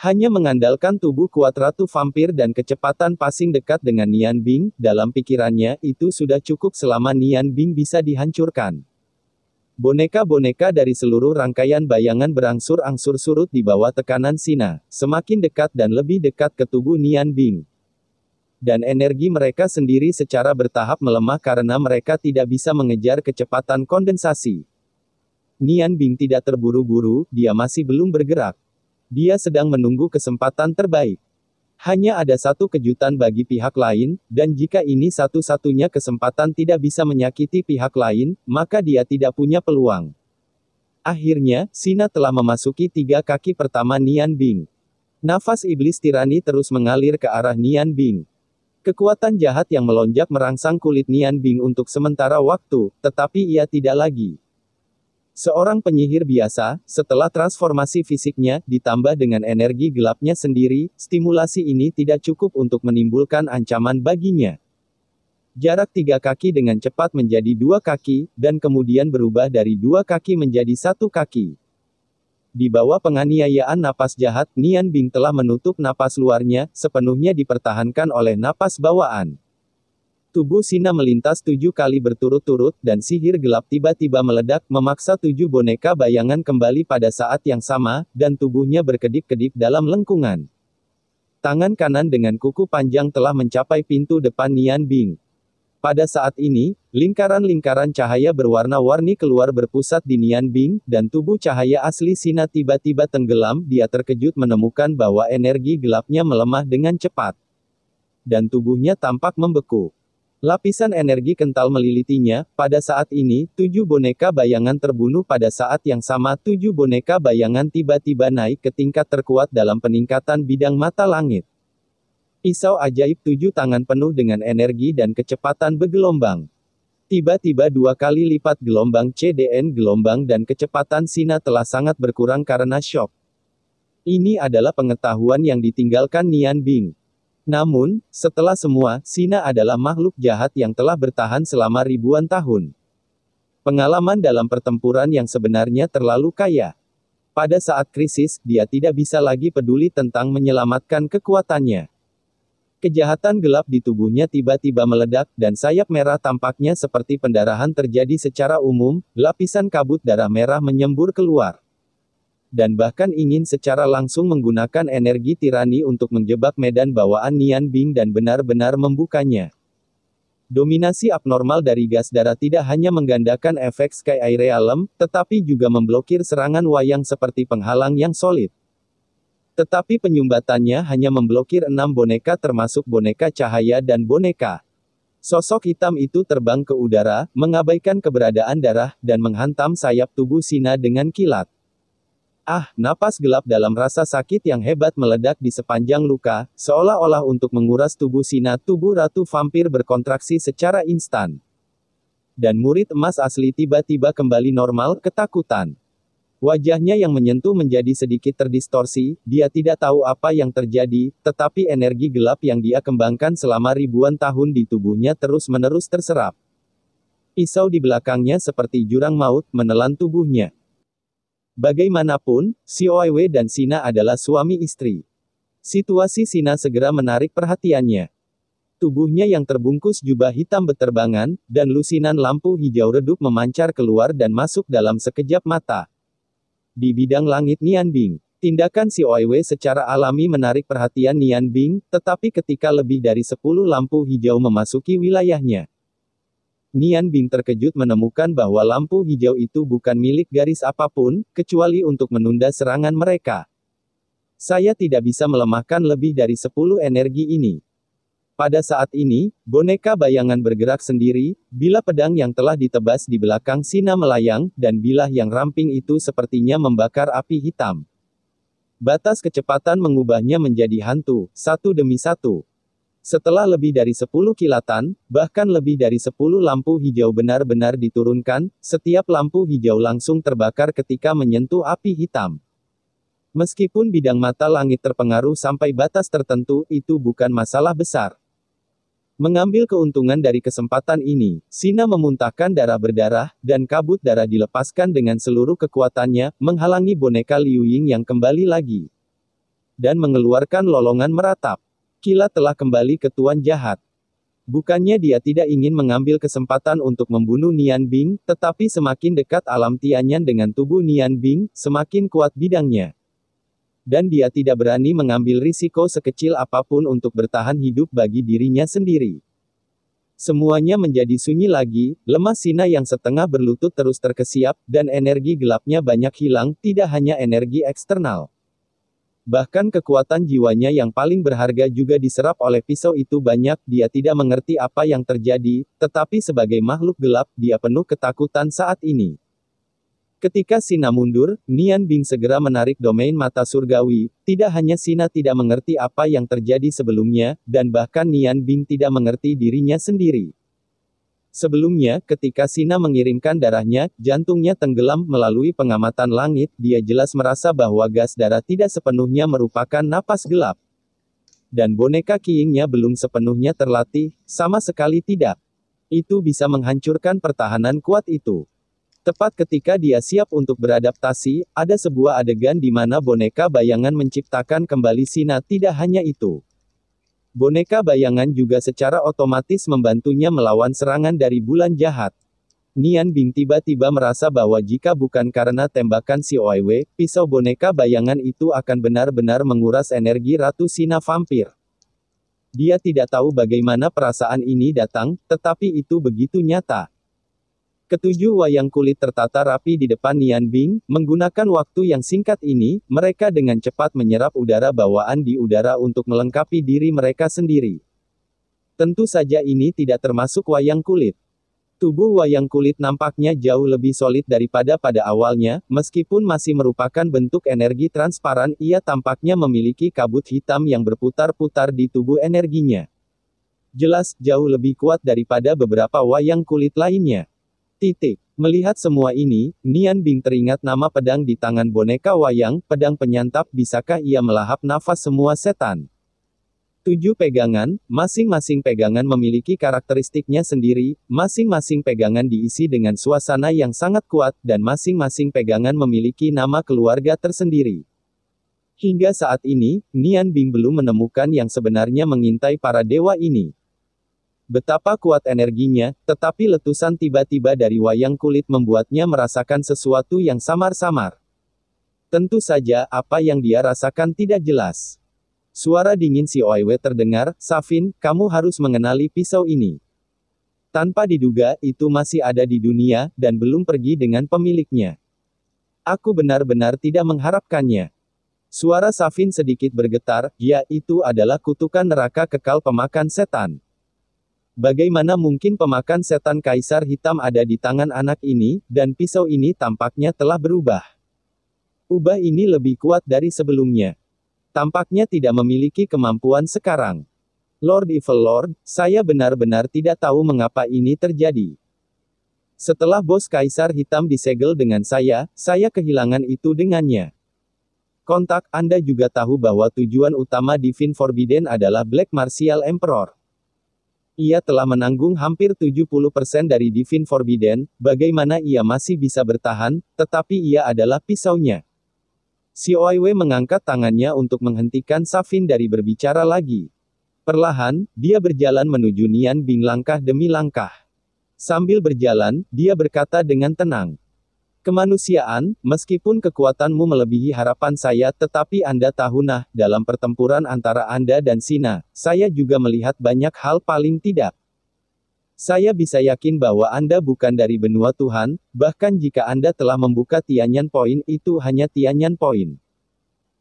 Hanya mengandalkan tubuh kuat Ratu Vampir dan kecepatan passing dekat dengan Nian Bing, dalam pikirannya, itu sudah cukup selama Nian Bing bisa dihancurkan. Boneka-boneka dari seluruh rangkaian bayangan berangsur-angsur surut di bawah tekanan Sina, semakin dekat dan lebih dekat ke tubuh Nian Bing. Dan energi mereka sendiri secara bertahap melemah karena mereka tidak bisa mengejar kecepatan kondensasi. Nian Bing tidak terburu-buru, dia masih belum bergerak. Dia sedang menunggu kesempatan terbaik. Hanya ada satu kejutan bagi pihak lain, dan jika ini satu-satunya kesempatan tidak bisa menyakiti pihak lain, maka dia tidak punya peluang. Akhirnya, Sina telah memasuki tiga kaki pertama Nian Bing. Nafas iblis tirani terus mengalir ke arah Nian Bing. Kekuatan jahat yang melonjak merangsang kulit Nian Bing untuk sementara waktu, tetapi ia tidak lagi. Seorang penyihir biasa, setelah transformasi fisiknya, ditambah dengan energi gelapnya sendiri, stimulasi ini tidak cukup untuk menimbulkan ancaman baginya. Jarak tiga kaki dengan cepat menjadi dua kaki, dan kemudian berubah dari dua kaki menjadi satu kaki. Di bawah penganiayaan napas jahat, Nian Bing telah menutup napas luarnya, sepenuhnya dipertahankan oleh napas bawaan. Tubuh Sina melintas tujuh kali berturut-turut, dan sihir gelap tiba-tiba meledak, memaksa tujuh boneka bayangan kembali pada saat yang sama, dan tubuhnya berkedip-kedip dalam lengkungan. Tangan kanan dengan kuku panjang telah mencapai pintu depan Nian Bing. Pada saat ini, lingkaran-lingkaran cahaya berwarna-warni keluar berpusat di Nian Bing, dan tubuh cahaya asli Sina tiba-tiba tenggelam, dia terkejut menemukan bahwa energi gelapnya melemah dengan cepat. Dan tubuhnya tampak membeku. Lapisan energi kental melilitinya, pada saat ini, tujuh boneka bayangan terbunuh pada saat yang sama tujuh boneka bayangan tiba-tiba naik ke tingkat terkuat dalam peningkatan bidang mata langit. Pisau ajaib tujuh tangan penuh dengan energi dan kecepatan bergelombang. Tiba-tiba dua kali lipat gelombang CDN gelombang dan kecepatan Sina telah sangat berkurang karena shock. Ini adalah pengetahuan yang ditinggalkan Nian Bing. Namun, setelah semua, Sina adalah makhluk jahat yang telah bertahan selama ribuan tahun. Pengalaman dalam pertempuran yang sebenarnya terlalu kaya. Pada saat krisis, dia tidak bisa lagi peduli tentang menyelamatkan kekuatannya. Kejahatan gelap di tubuhnya tiba-tiba meledak, dan sayap merah tampaknya seperti pendarahan terjadi secara umum, lapisan kabut darah merah menyembur keluar dan bahkan ingin secara langsung menggunakan energi tirani untuk menjebak medan bawaan Nian Bing dan benar-benar membukanya. Dominasi abnormal dari gas darah tidak hanya menggandakan efek Sky Air Realm, tetapi juga memblokir serangan wayang seperti penghalang yang solid. Tetapi penyumbatannya hanya memblokir enam boneka termasuk boneka cahaya dan boneka. Sosok hitam itu terbang ke udara, mengabaikan keberadaan darah, dan menghantam sayap tubuh Sina dengan kilat. Ah, napas gelap dalam rasa sakit yang hebat meledak di sepanjang luka, seolah-olah untuk menguras tubuh Sina tubuh Ratu Vampir berkontraksi secara instan. Dan murid emas asli tiba-tiba kembali normal, ketakutan. Wajahnya yang menyentuh menjadi sedikit terdistorsi, dia tidak tahu apa yang terjadi, tetapi energi gelap yang dia kembangkan selama ribuan tahun di tubuhnya terus-menerus terserap. Pisau di belakangnya seperti jurang maut, menelan tubuhnya. Bagaimanapun, Si Sioewe dan Sina adalah suami istri. Situasi Sina segera menarik perhatiannya. Tubuhnya yang terbungkus jubah hitam beterbangan, dan lusinan lampu hijau redup memancar keluar dan masuk dalam sekejap mata. Di bidang langit Nian Bing, tindakan Si Oiwe secara alami menarik perhatian Nian Bing, tetapi ketika lebih dari 10 lampu hijau memasuki wilayahnya, Nian Bing terkejut menemukan bahwa lampu hijau itu bukan milik garis apapun, kecuali untuk menunda serangan mereka. Saya tidak bisa melemahkan lebih dari 10 energi ini. Pada saat ini, boneka bayangan bergerak sendiri, bila pedang yang telah ditebas di belakang Sina melayang, dan bila yang ramping itu sepertinya membakar api hitam. Batas kecepatan mengubahnya menjadi hantu, satu demi satu. Setelah lebih dari 10 kilatan, bahkan lebih dari 10 lampu hijau benar-benar diturunkan, setiap lampu hijau langsung terbakar ketika menyentuh api hitam. Meskipun bidang mata langit terpengaruh sampai batas tertentu, itu bukan masalah besar. Mengambil keuntungan dari kesempatan ini, Sina memuntahkan darah berdarah, dan kabut darah dilepaskan dengan seluruh kekuatannya, menghalangi boneka Liu Ying yang kembali lagi. Dan mengeluarkan lolongan meratap. Kila telah kembali ke Tuan Jahat. Bukannya dia tidak ingin mengambil kesempatan untuk membunuh Nian Bing, tetapi semakin dekat alam Tianyan dengan tubuh Nian Bing, semakin kuat bidangnya. Dan dia tidak berani mengambil risiko sekecil apapun untuk bertahan hidup bagi dirinya sendiri. Semuanya menjadi sunyi lagi, lemah Sina yang setengah berlutut terus terkesiap, dan energi gelapnya banyak hilang, tidak hanya energi eksternal. Bahkan kekuatan jiwanya yang paling berharga juga diserap oleh pisau itu banyak, dia tidak mengerti apa yang terjadi, tetapi sebagai makhluk gelap, dia penuh ketakutan saat ini. Ketika Sina mundur, Nian Bing segera menarik domain mata surgawi, tidak hanya Sina tidak mengerti apa yang terjadi sebelumnya, dan bahkan Nian Bing tidak mengerti dirinya sendiri. Sebelumnya, ketika Sina mengirimkan darahnya, jantungnya tenggelam melalui pengamatan langit, dia jelas merasa bahwa gas darah tidak sepenuhnya merupakan napas gelap. Dan boneka kiingnya belum sepenuhnya terlatih, sama sekali tidak. Itu bisa menghancurkan pertahanan kuat itu. Tepat ketika dia siap untuk beradaptasi, ada sebuah adegan di mana boneka bayangan menciptakan kembali Sina tidak hanya itu. Boneka bayangan juga secara otomatis membantunya melawan serangan dari bulan jahat. Nian Bing tiba-tiba merasa bahwa jika bukan karena tembakan si Oiwe, pisau boneka bayangan itu akan benar-benar menguras energi Ratu Sina Vampir. Dia tidak tahu bagaimana perasaan ini datang, tetapi itu begitu nyata. Ketujuh wayang kulit tertata rapi di depan Nian Bing, menggunakan waktu yang singkat ini, mereka dengan cepat menyerap udara bawaan di udara untuk melengkapi diri mereka sendiri. Tentu saja ini tidak termasuk wayang kulit. Tubuh wayang kulit nampaknya jauh lebih solid daripada pada awalnya, meskipun masih merupakan bentuk energi transparan ia tampaknya memiliki kabut hitam yang berputar-putar di tubuh energinya. Jelas, jauh lebih kuat daripada beberapa wayang kulit lainnya. Titik. Melihat semua ini, Nian Bing teringat nama pedang di tangan boneka wayang, pedang penyantap bisakah ia melahap nafas semua setan? Tujuh pegangan, masing-masing pegangan memiliki karakteristiknya sendiri, masing-masing pegangan diisi dengan suasana yang sangat kuat, dan masing-masing pegangan memiliki nama keluarga tersendiri. Hingga saat ini, Nian Bing belum menemukan yang sebenarnya mengintai para dewa ini. Betapa kuat energinya, tetapi letusan tiba-tiba dari wayang kulit membuatnya merasakan sesuatu yang samar-samar. Tentu saja, apa yang dia rasakan tidak jelas. Suara dingin si Oiwe terdengar, Safin, kamu harus mengenali pisau ini. Tanpa diduga, itu masih ada di dunia, dan belum pergi dengan pemiliknya. Aku benar-benar tidak mengharapkannya. Suara Safin sedikit bergetar, ya itu adalah kutukan neraka kekal pemakan setan. Bagaimana mungkin pemakan setan kaisar hitam ada di tangan anak ini, dan pisau ini tampaknya telah berubah. Ubah ini lebih kuat dari sebelumnya. Tampaknya tidak memiliki kemampuan sekarang. Lord Evil Lord, saya benar-benar tidak tahu mengapa ini terjadi. Setelah bos kaisar hitam disegel dengan saya, saya kehilangan itu dengannya. Kontak Anda juga tahu bahwa tujuan utama Divine Forbidden adalah Black Martial Emperor. Ia telah menanggung hampir 70% dari Divine Forbidden, bagaimana ia masih bisa bertahan, tetapi ia adalah pisaunya. Si Oiwe mengangkat tangannya untuk menghentikan Safin dari berbicara lagi. Perlahan, dia berjalan menuju Nian Bing langkah demi langkah. Sambil berjalan, dia berkata dengan tenang, Kemanusiaan, meskipun kekuatanmu melebihi harapan saya, tetapi Anda tahu nah, dalam pertempuran antara Anda dan Sina, saya juga melihat banyak hal paling tidak. Saya bisa yakin bahwa Anda bukan dari benua Tuhan, bahkan jika Anda telah membuka Tianyan Point, itu hanya Tianyan Point.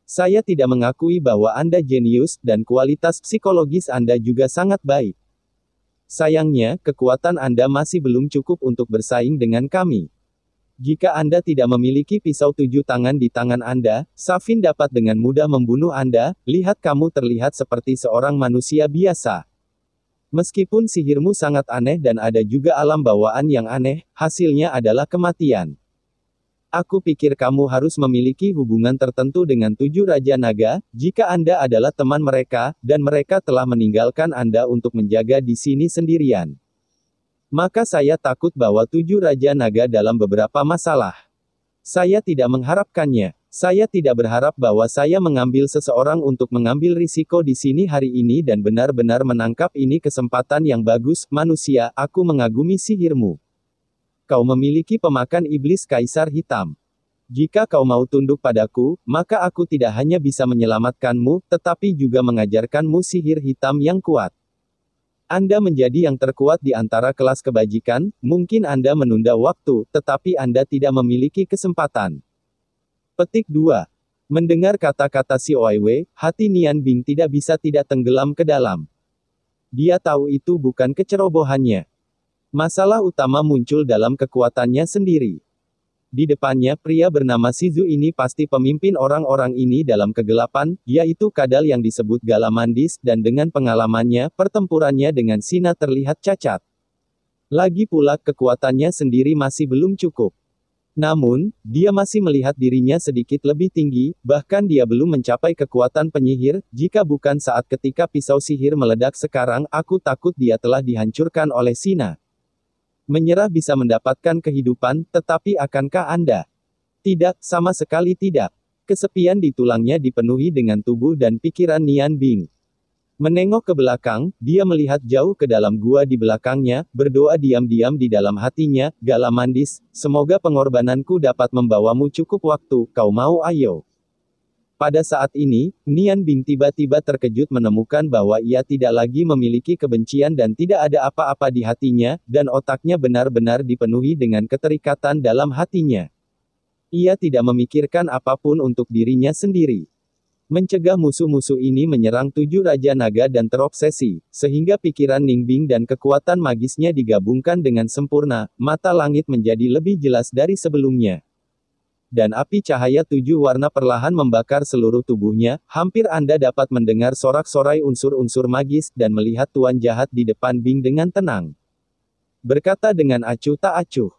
Saya tidak mengakui bahwa Anda jenius, dan kualitas psikologis Anda juga sangat baik. Sayangnya, kekuatan Anda masih belum cukup untuk bersaing dengan kami. Jika Anda tidak memiliki pisau tujuh tangan di tangan Anda, Safin dapat dengan mudah membunuh Anda, lihat kamu terlihat seperti seorang manusia biasa. Meskipun sihirmu sangat aneh dan ada juga alam bawaan yang aneh, hasilnya adalah kematian. Aku pikir kamu harus memiliki hubungan tertentu dengan tujuh raja naga, jika Anda adalah teman mereka, dan mereka telah meninggalkan Anda untuk menjaga di sini sendirian. Maka saya takut bahwa tujuh Raja Naga dalam beberapa masalah. Saya tidak mengharapkannya. Saya tidak berharap bahwa saya mengambil seseorang untuk mengambil risiko di sini hari ini dan benar-benar menangkap ini kesempatan yang bagus, manusia, aku mengagumi sihirmu. Kau memiliki pemakan iblis kaisar hitam. Jika kau mau tunduk padaku, maka aku tidak hanya bisa menyelamatkanmu, tetapi juga mengajarkanmu sihir hitam yang kuat. Anda menjadi yang terkuat di antara kelas kebajikan, mungkin Anda menunda waktu, tetapi Anda tidak memiliki kesempatan. Petik 2. Mendengar kata-kata si Oiwe, hati Nian Bing tidak bisa tidak tenggelam ke dalam. Dia tahu itu bukan kecerobohannya. Masalah utama muncul dalam kekuatannya sendiri. Di depannya pria bernama Sizu ini pasti pemimpin orang-orang ini dalam kegelapan, yaitu kadal yang disebut Galamandis, dan dengan pengalamannya, pertempurannya dengan Sina terlihat cacat. Lagi pula kekuatannya sendiri masih belum cukup. Namun, dia masih melihat dirinya sedikit lebih tinggi, bahkan dia belum mencapai kekuatan penyihir, jika bukan saat ketika pisau sihir meledak sekarang aku takut dia telah dihancurkan oleh Sina menyerah bisa mendapatkan kehidupan, tetapi akankah Anda? Tidak, sama sekali tidak. Kesepian di tulangnya dipenuhi dengan tubuh dan pikiran Nian Bing. Menengok ke belakang, dia melihat jauh ke dalam gua di belakangnya, berdoa diam-diam di dalam hatinya, Galamandis, semoga pengorbananku dapat membawamu cukup waktu, kau mau ayo. Pada saat ini, Nian Bing tiba-tiba terkejut menemukan bahwa ia tidak lagi memiliki kebencian dan tidak ada apa-apa di hatinya, dan otaknya benar-benar dipenuhi dengan keterikatan dalam hatinya. Ia tidak memikirkan apapun untuk dirinya sendiri. Mencegah musuh-musuh ini menyerang tujuh Raja Naga dan terobsesi, sehingga pikiran Bing dan kekuatan magisnya digabungkan dengan sempurna, mata langit menjadi lebih jelas dari sebelumnya dan api cahaya tujuh warna perlahan membakar seluruh tubuhnya, hampir Anda dapat mendengar sorak-sorai unsur-unsur magis, dan melihat tuan jahat di depan Bing dengan tenang. Berkata dengan acuh tak acuh.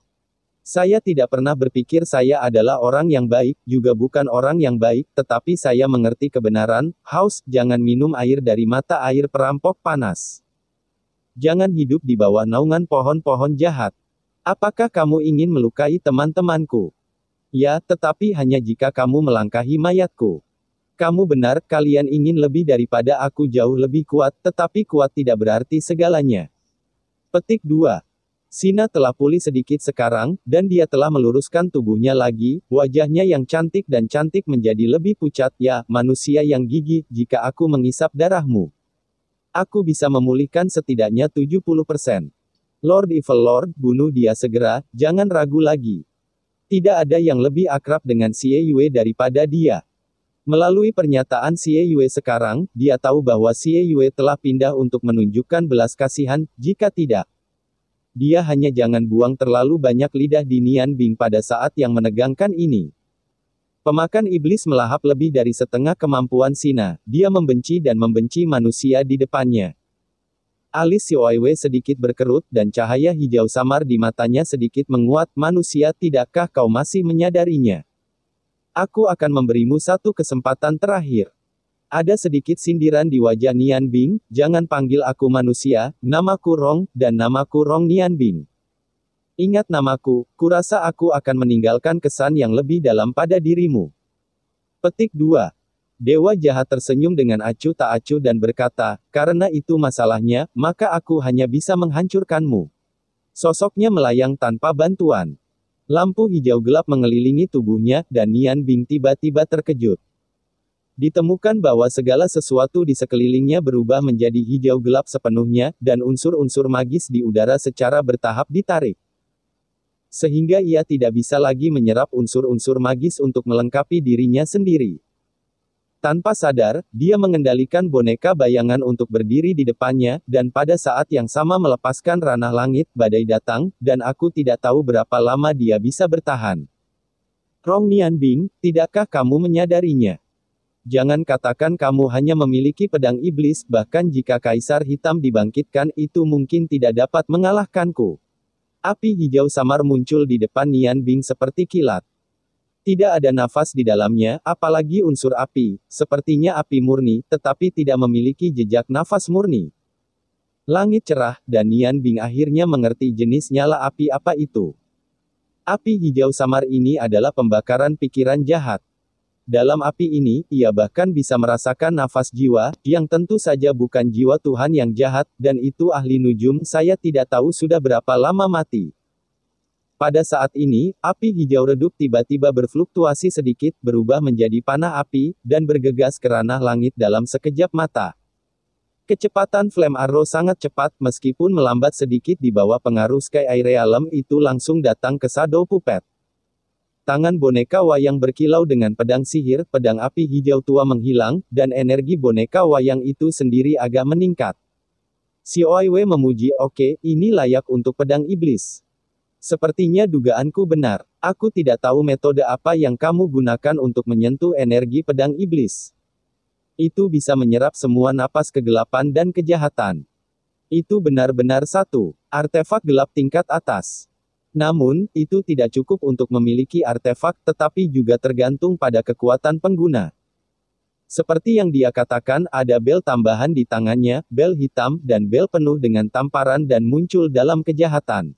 Saya tidak pernah berpikir saya adalah orang yang baik, juga bukan orang yang baik, tetapi saya mengerti kebenaran, haus, jangan minum air dari mata air perampok panas. Jangan hidup di bawah naungan pohon-pohon jahat. Apakah kamu ingin melukai teman-temanku? Ya, tetapi hanya jika kamu melangkahi mayatku. Kamu benar, kalian ingin lebih daripada aku jauh lebih kuat, tetapi kuat tidak berarti segalanya. Petik 2. Sina telah pulih sedikit sekarang, dan dia telah meluruskan tubuhnya lagi, wajahnya yang cantik dan cantik menjadi lebih pucat, ya, manusia yang gigi, jika aku mengisap darahmu. Aku bisa memulihkan setidaknya 70%. Lord Evil Lord, bunuh dia segera, jangan ragu lagi. Tidak ada yang lebih akrab dengan Xie Yue daripada dia. Melalui pernyataan Xie Yue sekarang, dia tahu bahwa Xie Yue telah pindah untuk menunjukkan belas kasihan, jika tidak. Dia hanya jangan buang terlalu banyak lidah di Nian Bing pada saat yang menegangkan ini. Pemakan iblis melahap lebih dari setengah kemampuan Sina, dia membenci dan membenci manusia di depannya. Alis Yoaiwe sedikit berkerut dan cahaya hijau samar di matanya sedikit menguat, manusia tidakkah kau masih menyadarinya? Aku akan memberimu satu kesempatan terakhir. Ada sedikit sindiran di wajah Nian Bing, jangan panggil aku manusia, namaku Rong, dan namaku Rong Nian Bing. Ingat namaku, kurasa aku akan meninggalkan kesan yang lebih dalam pada dirimu. Petik 2. Dewa jahat tersenyum dengan acuh tak acuh dan berkata, karena itu masalahnya, maka aku hanya bisa menghancurkanmu. Sosoknya melayang tanpa bantuan. Lampu hijau gelap mengelilingi tubuhnya, dan Nian Bing tiba-tiba terkejut. Ditemukan bahwa segala sesuatu di sekelilingnya berubah menjadi hijau gelap sepenuhnya, dan unsur-unsur magis di udara secara bertahap ditarik. Sehingga ia tidak bisa lagi menyerap unsur-unsur magis untuk melengkapi dirinya sendiri. Tanpa sadar, dia mengendalikan boneka bayangan untuk berdiri di depannya, dan pada saat yang sama melepaskan ranah langit, badai datang, dan aku tidak tahu berapa lama dia bisa bertahan. Rong Bing, tidakkah kamu menyadarinya? Jangan katakan kamu hanya memiliki pedang iblis, bahkan jika kaisar hitam dibangkitkan itu mungkin tidak dapat mengalahkanku. Api hijau samar muncul di depan Nian Bing seperti kilat. Tidak ada nafas di dalamnya, apalagi unsur api, sepertinya api murni, tetapi tidak memiliki jejak nafas murni. Langit cerah, dan Nian Bing akhirnya mengerti jenis nyala api apa itu. Api hijau samar ini adalah pembakaran pikiran jahat. Dalam api ini, ia bahkan bisa merasakan nafas jiwa, yang tentu saja bukan jiwa Tuhan yang jahat, dan itu ahli nujum saya tidak tahu sudah berapa lama mati. Pada saat ini, api hijau redup tiba-tiba berfluktuasi sedikit, berubah menjadi panah api, dan bergegas ke ranah langit dalam sekejap mata. Kecepatan flame arrow sangat cepat, meskipun melambat sedikit di bawah pengaruh Sky Eye Realm itu langsung datang ke Shadow Puppet. Tangan boneka wayang berkilau dengan pedang sihir, pedang api hijau tua menghilang, dan energi boneka wayang itu sendiri agak meningkat. Si Oiwe memuji, oke, okay, ini layak untuk pedang iblis. Sepertinya dugaanku benar. Aku tidak tahu metode apa yang kamu gunakan untuk menyentuh energi pedang iblis. Itu bisa menyerap semua napas kegelapan dan kejahatan. Itu benar-benar satu artefak gelap tingkat atas. Namun, itu tidak cukup untuk memiliki artefak, tetapi juga tergantung pada kekuatan pengguna. Seperti yang dia katakan, ada bel tambahan di tangannya, bel hitam, dan bel penuh dengan tamparan dan muncul dalam kejahatan.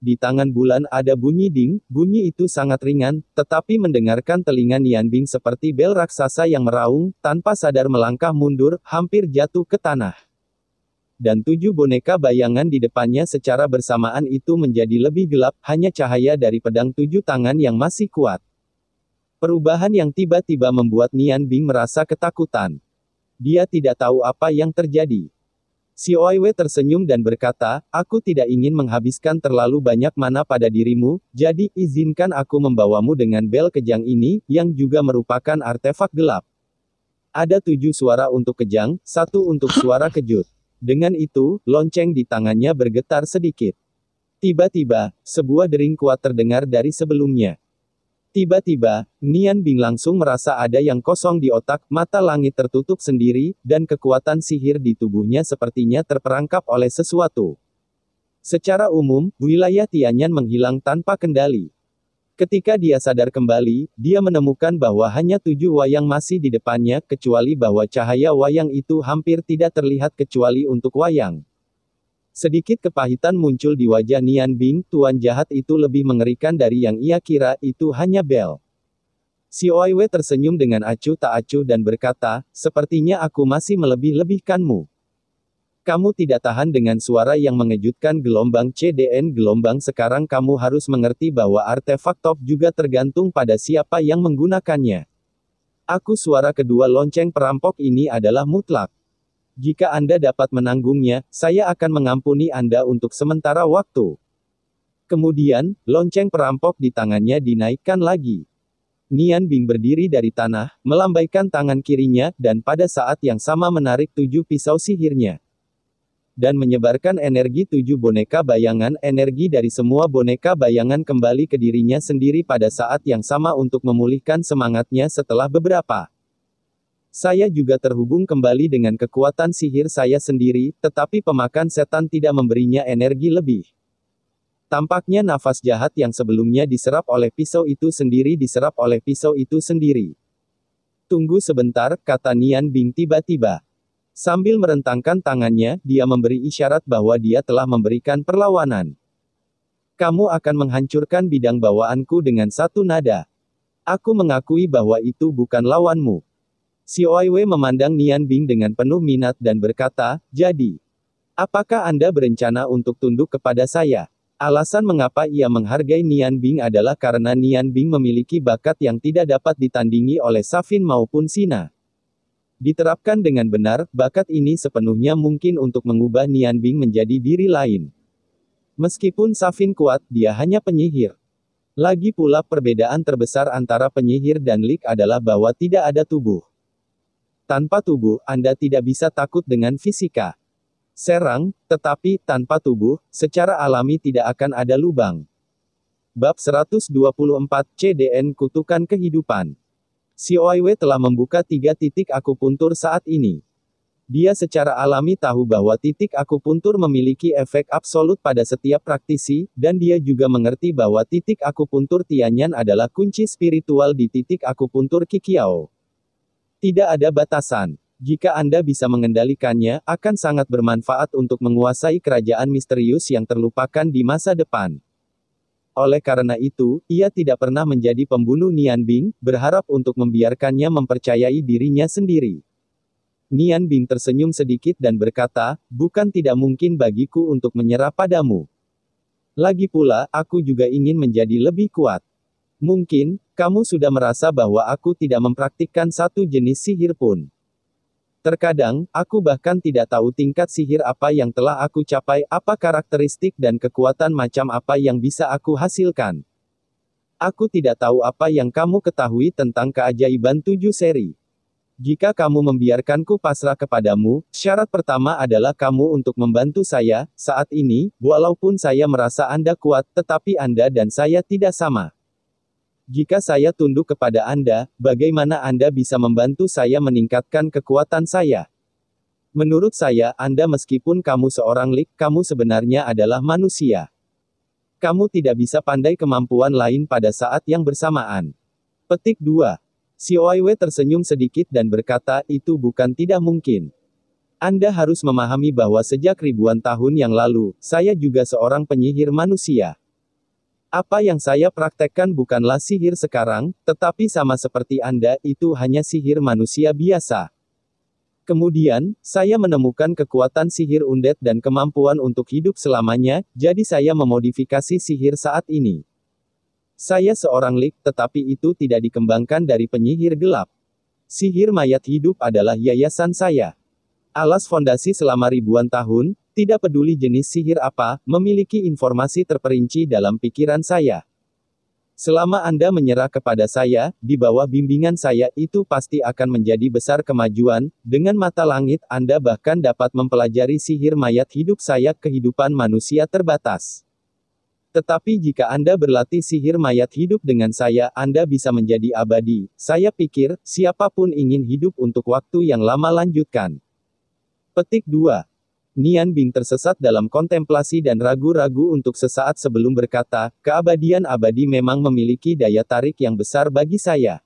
Di tangan bulan ada bunyi ding, bunyi itu sangat ringan, tetapi mendengarkan telinga Nian Bing seperti bel raksasa yang meraung, tanpa sadar melangkah mundur, hampir jatuh ke tanah. Dan tujuh boneka bayangan di depannya secara bersamaan itu menjadi lebih gelap, hanya cahaya dari pedang tujuh tangan yang masih kuat. Perubahan yang tiba-tiba membuat Nian Bing merasa ketakutan. Dia tidak tahu apa yang terjadi. Si Oiwe tersenyum dan berkata, aku tidak ingin menghabiskan terlalu banyak mana pada dirimu, jadi izinkan aku membawamu dengan bel kejang ini, yang juga merupakan artefak gelap. Ada tujuh suara untuk kejang, satu untuk suara kejut. Dengan itu, lonceng di tangannya bergetar sedikit. Tiba-tiba, sebuah dering kuat terdengar dari sebelumnya. Tiba-tiba, Nian Bing langsung merasa ada yang kosong di otak, mata langit tertutup sendiri, dan kekuatan sihir di tubuhnya sepertinya terperangkap oleh sesuatu. Secara umum, wilayah Tianyan menghilang tanpa kendali. Ketika dia sadar kembali, dia menemukan bahwa hanya tujuh wayang masih di depannya, kecuali bahwa cahaya wayang itu hampir tidak terlihat kecuali untuk wayang. Sedikit kepahitan muncul di wajah Nian Bing, tuan jahat itu lebih mengerikan dari yang ia kira, itu hanya Bel. Si Oiwe tersenyum dengan acuh tak acuh dan berkata, sepertinya aku masih melebih-lebihkanmu. Kamu tidak tahan dengan suara yang mengejutkan gelombang CDN gelombang sekarang kamu harus mengerti bahwa artefak top juga tergantung pada siapa yang menggunakannya. Aku suara kedua lonceng perampok ini adalah mutlak. Jika Anda dapat menanggungnya, saya akan mengampuni Anda untuk sementara waktu. Kemudian, lonceng perampok di tangannya dinaikkan lagi. Nian Bing berdiri dari tanah, melambaikan tangan kirinya, dan pada saat yang sama menarik tujuh pisau sihirnya. Dan menyebarkan energi tujuh boneka bayangan, energi dari semua boneka bayangan kembali ke dirinya sendiri pada saat yang sama untuk memulihkan semangatnya setelah beberapa saya juga terhubung kembali dengan kekuatan sihir saya sendiri, tetapi pemakan setan tidak memberinya energi lebih. Tampaknya nafas jahat yang sebelumnya diserap oleh pisau itu sendiri diserap oleh pisau itu sendiri. Tunggu sebentar, kata Nian Bing tiba-tiba. Sambil merentangkan tangannya, dia memberi isyarat bahwa dia telah memberikan perlawanan. Kamu akan menghancurkan bidang bawaanku dengan satu nada. Aku mengakui bahwa itu bukan lawanmu. Si Oiwe memandang Nian Bing dengan penuh minat dan berkata, jadi, apakah Anda berencana untuk tunduk kepada saya? Alasan mengapa ia menghargai Nian Bing adalah karena Nian Bing memiliki bakat yang tidak dapat ditandingi oleh Safin maupun Sina. Diterapkan dengan benar, bakat ini sepenuhnya mungkin untuk mengubah Nian Bing menjadi diri lain. Meskipun Safin kuat, dia hanya penyihir. Lagi pula perbedaan terbesar antara penyihir dan lik adalah bahwa tidak ada tubuh. Tanpa tubuh, Anda tidak bisa takut dengan fisika. Serang, tetapi tanpa tubuh, secara alami tidak akan ada lubang. Bab 124 CDN Kutukan Kehidupan COIW telah membuka tiga titik akupuntur saat ini. Dia secara alami tahu bahwa titik akupuntur memiliki efek absolut pada setiap praktisi, dan dia juga mengerti bahwa titik akupuntur Tianyan adalah kunci spiritual di titik akupuntur Kikiao. Tidak ada batasan. Jika Anda bisa mengendalikannya, akan sangat bermanfaat untuk menguasai kerajaan misterius yang terlupakan di masa depan. Oleh karena itu, ia tidak pernah menjadi pembunuh Nian Bing, berharap untuk membiarkannya mempercayai dirinya sendiri. Nian Bing tersenyum sedikit dan berkata, bukan tidak mungkin bagiku untuk menyerah padamu. Lagi pula, aku juga ingin menjadi lebih kuat. Mungkin, kamu sudah merasa bahwa aku tidak mempraktikkan satu jenis sihir pun. Terkadang, aku bahkan tidak tahu tingkat sihir apa yang telah aku capai, apa karakteristik dan kekuatan macam apa yang bisa aku hasilkan. Aku tidak tahu apa yang kamu ketahui tentang keajaiban tujuh seri. Jika kamu membiarkanku pasrah kepadamu, syarat pertama adalah kamu untuk membantu saya, saat ini, walaupun saya merasa Anda kuat, tetapi Anda dan saya tidak sama. Jika saya tunduk kepada Anda, bagaimana Anda bisa membantu saya meningkatkan kekuatan saya? Menurut saya, Anda meskipun kamu seorang lik, kamu sebenarnya adalah manusia. Kamu tidak bisa pandai kemampuan lain pada saat yang bersamaan. Petik 2. Oiwe tersenyum sedikit dan berkata, itu bukan tidak mungkin. Anda harus memahami bahwa sejak ribuan tahun yang lalu, saya juga seorang penyihir manusia. Apa yang saya praktekkan bukanlah sihir sekarang, tetapi sama seperti Anda, itu hanya sihir manusia biasa. Kemudian, saya menemukan kekuatan sihir undet dan kemampuan untuk hidup selamanya, jadi saya memodifikasi sihir saat ini. Saya seorang lik, tetapi itu tidak dikembangkan dari penyihir gelap. Sihir mayat hidup adalah yayasan saya. Alas fondasi selama ribuan tahun, tidak peduli jenis sihir apa, memiliki informasi terperinci dalam pikiran saya. Selama Anda menyerah kepada saya, di bawah bimbingan saya itu pasti akan menjadi besar kemajuan, dengan mata langit Anda bahkan dapat mempelajari sihir mayat hidup saya kehidupan manusia terbatas. Tetapi jika Anda berlatih sihir mayat hidup dengan saya, Anda bisa menjadi abadi. Saya pikir, siapapun ingin hidup untuk waktu yang lama lanjutkan. Petik 2. Nian Bing tersesat dalam kontemplasi dan ragu-ragu untuk sesaat sebelum berkata, keabadian abadi memang memiliki daya tarik yang besar bagi saya.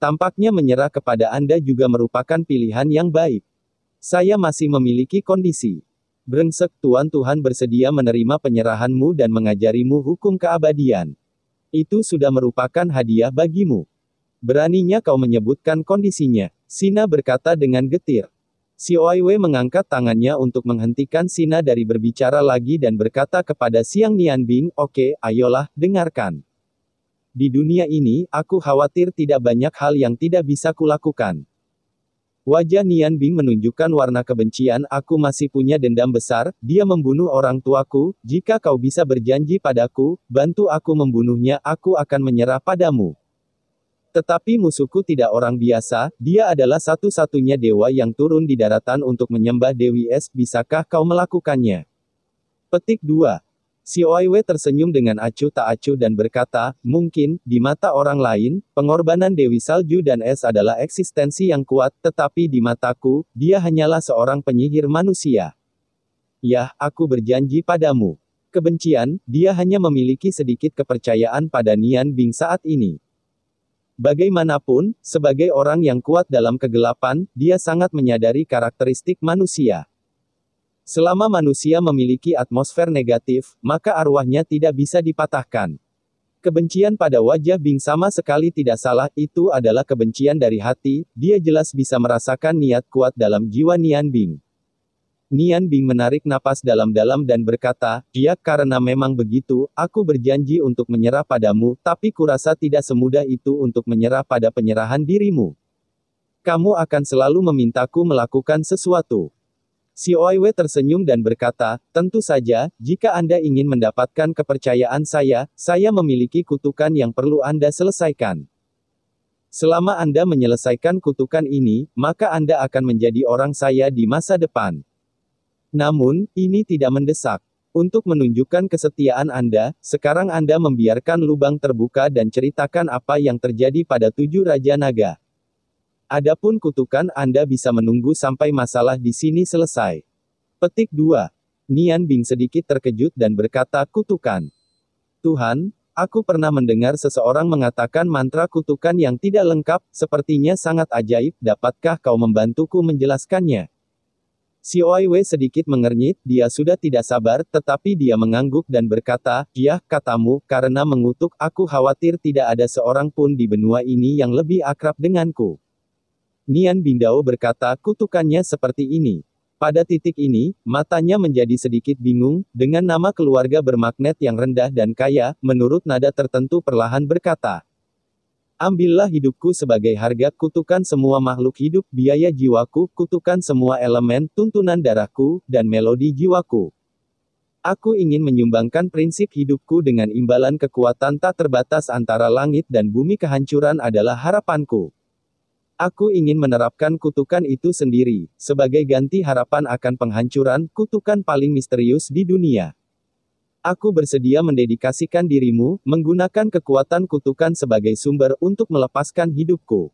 Tampaknya menyerah kepada Anda juga merupakan pilihan yang baik. Saya masih memiliki kondisi. Brengsek Tuan Tuhan bersedia menerima penyerahanmu dan mengajarimu hukum keabadian. Itu sudah merupakan hadiah bagimu. Beraninya kau menyebutkan kondisinya. Sina berkata dengan getir. Si Oiwe mengangkat tangannya untuk menghentikan Sina dari berbicara lagi dan berkata kepada Siang Nian Bing, Oke, okay, ayolah, dengarkan. Di dunia ini, aku khawatir tidak banyak hal yang tidak bisa kulakukan. Wajah Nian Bing menunjukkan warna kebencian, aku masih punya dendam besar, dia membunuh orang tuaku, jika kau bisa berjanji padaku, bantu aku membunuhnya, aku akan menyerah padamu. Tetapi musuhku tidak orang biasa, dia adalah satu-satunya dewa yang turun di daratan untuk menyembah Dewi Es, bisakah kau melakukannya? Petik 2. Oiwe tersenyum dengan acuh tak acuh dan berkata, mungkin, di mata orang lain, pengorbanan Dewi Salju dan Es adalah eksistensi yang kuat, tetapi di mataku, dia hanyalah seorang penyihir manusia. Yah, aku berjanji padamu. Kebencian, dia hanya memiliki sedikit kepercayaan pada Nian Bing saat ini. Bagaimanapun, sebagai orang yang kuat dalam kegelapan, dia sangat menyadari karakteristik manusia. Selama manusia memiliki atmosfer negatif, maka arwahnya tidak bisa dipatahkan. Kebencian pada wajah Bing sama sekali tidak salah, itu adalah kebencian dari hati, dia jelas bisa merasakan niat kuat dalam jiwa Nian Bing. Nian Bing menarik napas dalam-dalam dan berkata, Ya karena memang begitu, aku berjanji untuk menyerah padamu, tapi kurasa tidak semudah itu untuk menyerah pada penyerahan dirimu. Kamu akan selalu memintaku melakukan sesuatu. Si Oiwe tersenyum dan berkata, Tentu saja, jika Anda ingin mendapatkan kepercayaan saya, saya memiliki kutukan yang perlu Anda selesaikan. Selama Anda menyelesaikan kutukan ini, maka Anda akan menjadi orang saya di masa depan. Namun, ini tidak mendesak. Untuk menunjukkan kesetiaan Anda, sekarang Anda membiarkan lubang terbuka dan ceritakan apa yang terjadi pada tujuh Raja Naga. Adapun kutukan Anda bisa menunggu sampai masalah di sini selesai. Petik 2. Nian Bing sedikit terkejut dan berkata kutukan. Tuhan, aku pernah mendengar seseorang mengatakan mantra kutukan yang tidak lengkap, sepertinya sangat ajaib, dapatkah kau membantuku menjelaskannya? Si Oiwe sedikit mengernyit, dia sudah tidak sabar, tetapi dia mengangguk dan berkata, "Ya, katamu, karena mengutuk, aku khawatir tidak ada seorang pun di benua ini yang lebih akrab denganku. Nian Bindao berkata, kutukannya seperti ini. Pada titik ini, matanya menjadi sedikit bingung, dengan nama keluarga bermagnet yang rendah dan kaya, menurut nada tertentu perlahan berkata, Ambillah hidupku sebagai harga, kutukan semua makhluk hidup, biaya jiwaku, kutukan semua elemen, tuntunan darahku, dan melodi jiwaku. Aku ingin menyumbangkan prinsip hidupku dengan imbalan kekuatan tak terbatas antara langit dan bumi kehancuran adalah harapanku. Aku ingin menerapkan kutukan itu sendiri, sebagai ganti harapan akan penghancuran, kutukan paling misterius di dunia. Aku bersedia mendedikasikan dirimu, menggunakan kekuatan kutukan sebagai sumber untuk melepaskan hidupku.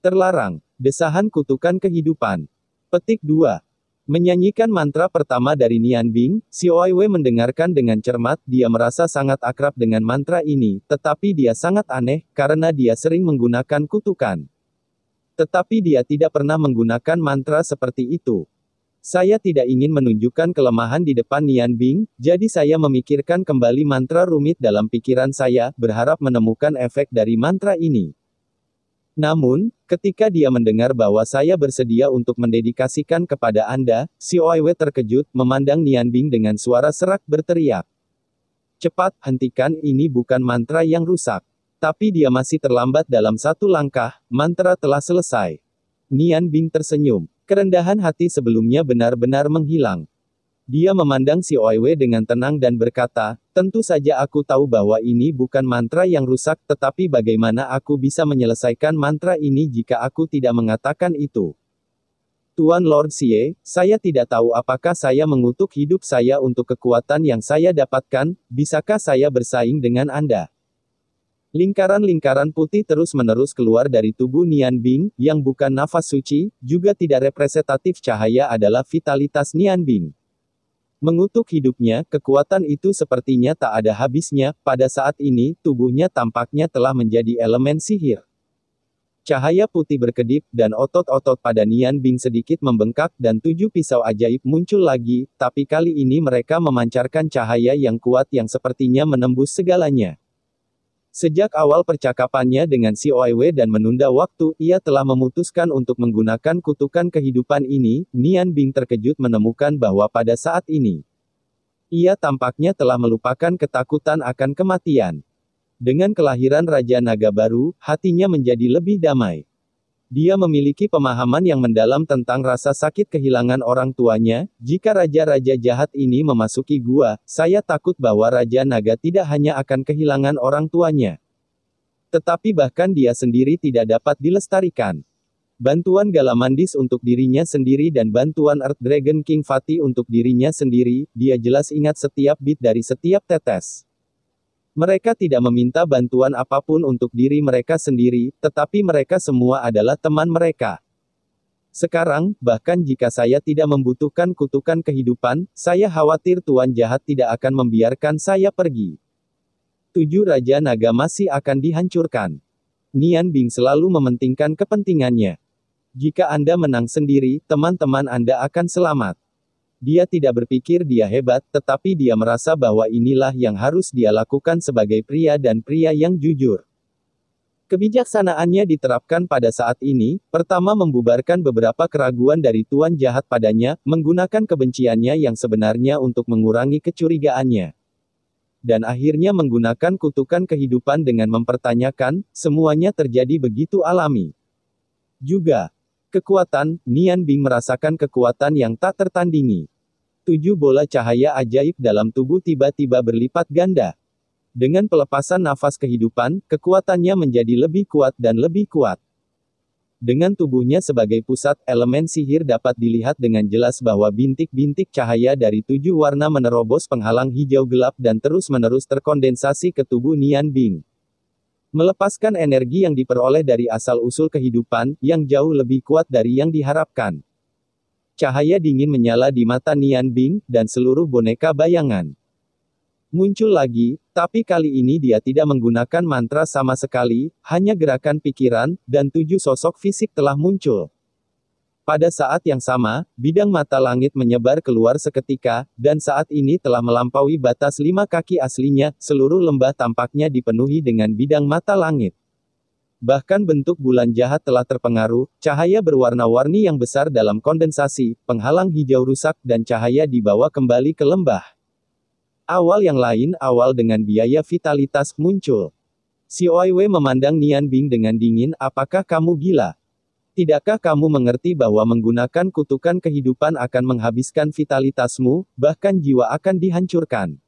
Terlarang. Desahan kutukan kehidupan. Petik 2. Menyanyikan mantra pertama dari Nian Bing, si Oiwe mendengarkan dengan cermat, dia merasa sangat akrab dengan mantra ini, tetapi dia sangat aneh, karena dia sering menggunakan kutukan. Tetapi dia tidak pernah menggunakan mantra seperti itu. Saya tidak ingin menunjukkan kelemahan di depan Nian Bing, jadi saya memikirkan kembali mantra rumit dalam pikiran saya, berharap menemukan efek dari mantra ini. Namun, ketika dia mendengar bahwa saya bersedia untuk mendedikasikan kepada Anda, si Oiwe terkejut, memandang Nian Bing dengan suara serak berteriak. Cepat, hentikan, ini bukan mantra yang rusak. Tapi dia masih terlambat dalam satu langkah, mantra telah selesai. Nian Bing tersenyum. Kerendahan hati sebelumnya benar-benar menghilang. Dia memandang si Oiwe dengan tenang dan berkata, tentu saja aku tahu bahwa ini bukan mantra yang rusak tetapi bagaimana aku bisa menyelesaikan mantra ini jika aku tidak mengatakan itu. Tuan Lord Xie, saya tidak tahu apakah saya mengutuk hidup saya untuk kekuatan yang saya dapatkan, bisakah saya bersaing dengan Anda? Lingkaran-lingkaran putih terus-menerus keluar dari tubuh Nian Bing, yang bukan nafas suci, juga tidak representatif cahaya adalah vitalitas Nian Bing. Mengutuk hidupnya, kekuatan itu sepertinya tak ada habisnya, pada saat ini, tubuhnya tampaknya telah menjadi elemen sihir. Cahaya putih berkedip, dan otot-otot pada Nian Bing sedikit membengkak, dan tujuh pisau ajaib muncul lagi, tapi kali ini mereka memancarkan cahaya yang kuat yang sepertinya menembus segalanya. Sejak awal percakapannya dengan si Oiwe dan menunda waktu, ia telah memutuskan untuk menggunakan kutukan kehidupan ini, Nian Bing terkejut menemukan bahwa pada saat ini, ia tampaknya telah melupakan ketakutan akan kematian. Dengan kelahiran Raja Naga baru, hatinya menjadi lebih damai. Dia memiliki pemahaman yang mendalam tentang rasa sakit kehilangan orang tuanya. Jika raja-raja jahat ini memasuki gua, saya takut bahwa Raja Naga tidak hanya akan kehilangan orang tuanya, tetapi bahkan dia sendiri tidak dapat dilestarikan. Bantuan Galamandis untuk dirinya sendiri dan bantuan Earth Dragon King Fati untuk dirinya sendiri, dia jelas ingat setiap bit dari setiap tetes. Mereka tidak meminta bantuan apapun untuk diri mereka sendiri, tetapi mereka semua adalah teman mereka. Sekarang, bahkan jika saya tidak membutuhkan kutukan kehidupan, saya khawatir Tuan jahat tidak akan membiarkan saya pergi. Tujuh Raja Naga masih akan dihancurkan. Nian Bing selalu mementingkan kepentingannya. Jika Anda menang sendiri, teman-teman Anda akan selamat. Dia tidak berpikir dia hebat, tetapi dia merasa bahwa inilah yang harus dia lakukan sebagai pria dan pria yang jujur. Kebijaksanaannya diterapkan pada saat ini, pertama membubarkan beberapa keraguan dari tuan jahat padanya, menggunakan kebenciannya yang sebenarnya untuk mengurangi kecurigaannya. Dan akhirnya menggunakan kutukan kehidupan dengan mempertanyakan, semuanya terjadi begitu alami. Juga, Kekuatan, Nian Bing merasakan kekuatan yang tak tertandingi. Tujuh bola cahaya ajaib dalam tubuh tiba-tiba berlipat ganda. Dengan pelepasan nafas kehidupan, kekuatannya menjadi lebih kuat dan lebih kuat. Dengan tubuhnya sebagai pusat, elemen sihir dapat dilihat dengan jelas bahwa bintik-bintik cahaya dari tujuh warna menerobos penghalang hijau gelap dan terus-menerus terkondensasi ke tubuh Nian Bing. Melepaskan energi yang diperoleh dari asal-usul kehidupan, yang jauh lebih kuat dari yang diharapkan. Cahaya dingin menyala di mata Nian Bing, dan seluruh boneka bayangan. Muncul lagi, tapi kali ini dia tidak menggunakan mantra sama sekali, hanya gerakan pikiran, dan tujuh sosok fisik telah muncul. Pada saat yang sama, bidang mata langit menyebar keluar seketika, dan saat ini telah melampaui batas lima kaki aslinya, seluruh lembah tampaknya dipenuhi dengan bidang mata langit. Bahkan bentuk bulan jahat telah terpengaruh, cahaya berwarna-warni yang besar dalam kondensasi, penghalang hijau rusak, dan cahaya dibawa kembali ke lembah. Awal yang lain awal dengan biaya vitalitas muncul. Si Oiwe memandang Nian Bing dengan dingin, apakah kamu gila? Tidakkah kamu mengerti bahwa menggunakan kutukan kehidupan akan menghabiskan vitalitasmu, bahkan jiwa akan dihancurkan?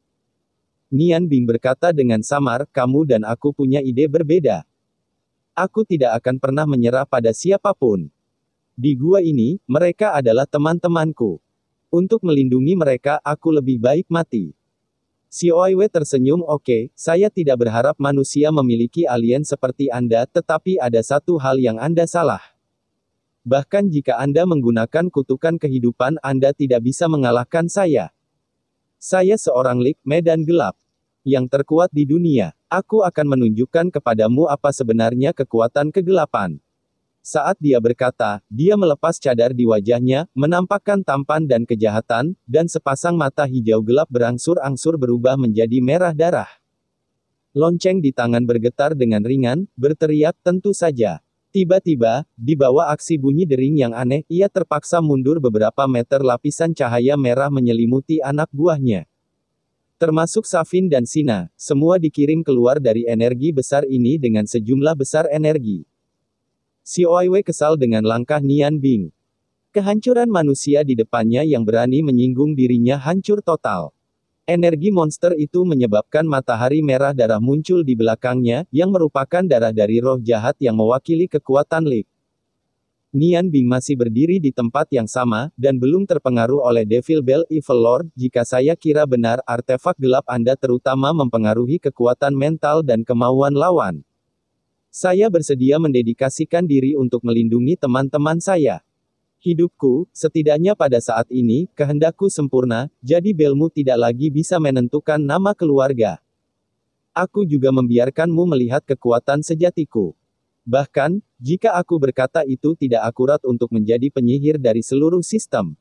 Nian Bing berkata dengan samar, kamu dan aku punya ide berbeda. Aku tidak akan pernah menyerah pada siapapun. Di gua ini, mereka adalah teman-temanku. Untuk melindungi mereka, aku lebih baik mati. Si Oiwe tersenyum oke, okay, saya tidak berharap manusia memiliki alien seperti Anda tetapi ada satu hal yang Anda salah. Bahkan jika Anda menggunakan kutukan kehidupan Anda tidak bisa mengalahkan saya. Saya seorang lik medan gelap. Yang terkuat di dunia. Aku akan menunjukkan kepadamu apa sebenarnya kekuatan kegelapan. Saat dia berkata, dia melepas cadar di wajahnya, menampakkan tampan dan kejahatan, dan sepasang mata hijau gelap berangsur-angsur berubah menjadi merah darah. Lonceng di tangan bergetar dengan ringan, berteriak tentu saja. Tiba-tiba, di bawah aksi bunyi dering yang aneh, ia terpaksa mundur beberapa meter lapisan cahaya merah menyelimuti anak buahnya. Termasuk Safin dan Sina, semua dikirim keluar dari energi besar ini dengan sejumlah besar energi. Si Oiwe kesal dengan langkah Nian Bing. Kehancuran manusia di depannya yang berani menyinggung dirinya hancur total. Energi monster itu menyebabkan matahari merah darah muncul di belakangnya, yang merupakan darah dari roh jahat yang mewakili kekuatan Li. Nian Bing masih berdiri di tempat yang sama, dan belum terpengaruh oleh Devil Bell Evil Lord, jika saya kira benar artefak gelap Anda terutama mempengaruhi kekuatan mental dan kemauan lawan. Saya bersedia mendedikasikan diri untuk melindungi teman-teman saya. Hidupku, setidaknya pada saat ini, kehendakku sempurna, jadi belmu tidak lagi bisa menentukan nama keluarga. Aku juga membiarkanmu melihat kekuatan sejatiku. Bahkan, jika aku berkata itu tidak akurat untuk menjadi penyihir dari seluruh sistem.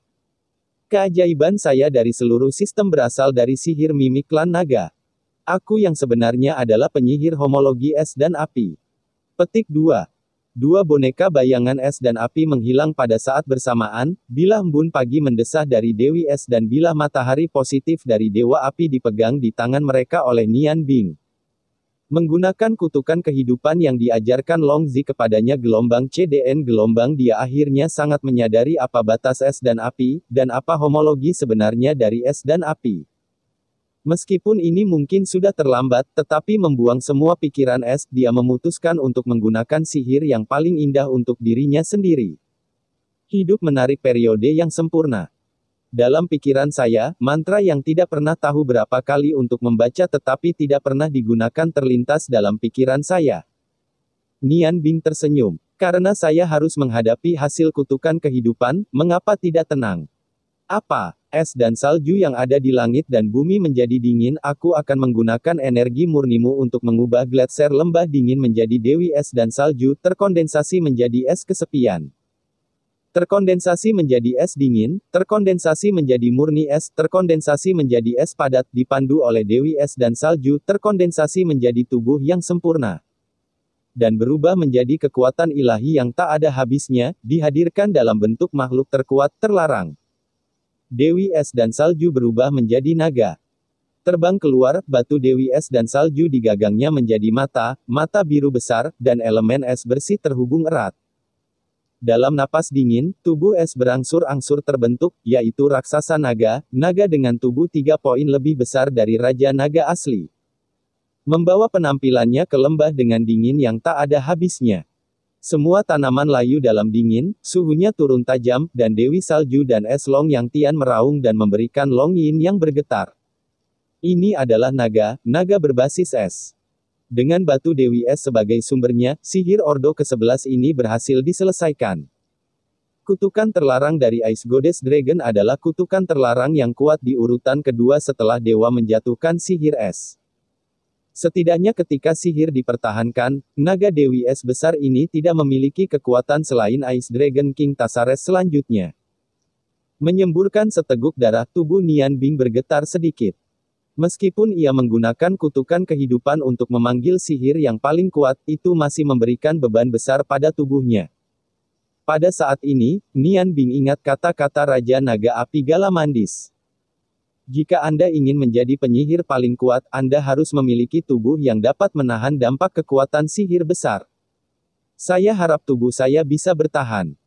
Keajaiban saya dari seluruh sistem berasal dari sihir mimik klan naga. Aku yang sebenarnya adalah penyihir homologi es dan api. Petik 2. Dua boneka bayangan es dan api menghilang pada saat bersamaan, bila embun pagi mendesah dari Dewi Es dan bila matahari positif dari Dewa Api dipegang di tangan mereka oleh Nian Bing. Menggunakan kutukan kehidupan yang diajarkan Long Zi kepadanya gelombang CDN gelombang dia akhirnya sangat menyadari apa batas es dan api, dan apa homologi sebenarnya dari es dan api. Meskipun ini mungkin sudah terlambat, tetapi membuang semua pikiran es, dia memutuskan untuk menggunakan sihir yang paling indah untuk dirinya sendiri. Hidup menarik periode yang sempurna. Dalam pikiran saya, mantra yang tidak pernah tahu berapa kali untuk membaca tetapi tidak pernah digunakan terlintas dalam pikiran saya. Nian Bing tersenyum. Karena saya harus menghadapi hasil kutukan kehidupan, mengapa tidak tenang? Apa? es dan salju yang ada di langit dan bumi menjadi dingin, aku akan menggunakan energi murnimu untuk mengubah gletser lembah dingin menjadi dewi es dan salju, terkondensasi menjadi es kesepian. Terkondensasi menjadi es dingin, terkondensasi menjadi murni es, terkondensasi menjadi es padat, dipandu oleh dewi es dan salju, terkondensasi menjadi tubuh yang sempurna dan berubah menjadi kekuatan ilahi yang tak ada habisnya, dihadirkan dalam bentuk makhluk terkuat terlarang. Dewi Es dan Salju berubah menjadi naga. Terbang keluar, batu Dewi Es dan Salju di gagangnya menjadi mata, mata biru besar, dan elemen es bersih terhubung erat. Dalam napas dingin, tubuh es berangsur-angsur terbentuk, yaitu raksasa naga, naga dengan tubuh tiga poin lebih besar dari Raja Naga asli. Membawa penampilannya ke lembah dengan dingin yang tak ada habisnya. Semua tanaman layu dalam dingin, suhunya turun tajam, dan Dewi Salju dan Es Long yang Tian meraung dan memberikan Long Yin yang bergetar. Ini adalah naga, naga berbasis es. Dengan batu Dewi Es sebagai sumbernya, sihir Ordo ke-11 ini berhasil diselesaikan. Kutukan terlarang dari Ice Goddess Dragon adalah kutukan terlarang yang kuat di urutan kedua setelah dewa menjatuhkan sihir es. Setidaknya ketika sihir dipertahankan, naga Dewi Es besar ini tidak memiliki kekuatan selain Ice Dragon King Tasares selanjutnya. Menyemburkan seteguk darah tubuh Nian Bing bergetar sedikit. Meskipun ia menggunakan kutukan kehidupan untuk memanggil sihir yang paling kuat, itu masih memberikan beban besar pada tubuhnya. Pada saat ini, Nian Bing ingat kata-kata Raja Naga Api Galamandis. Jika Anda ingin menjadi penyihir paling kuat, Anda harus memiliki tubuh yang dapat menahan dampak kekuatan sihir besar. Saya harap tubuh saya bisa bertahan.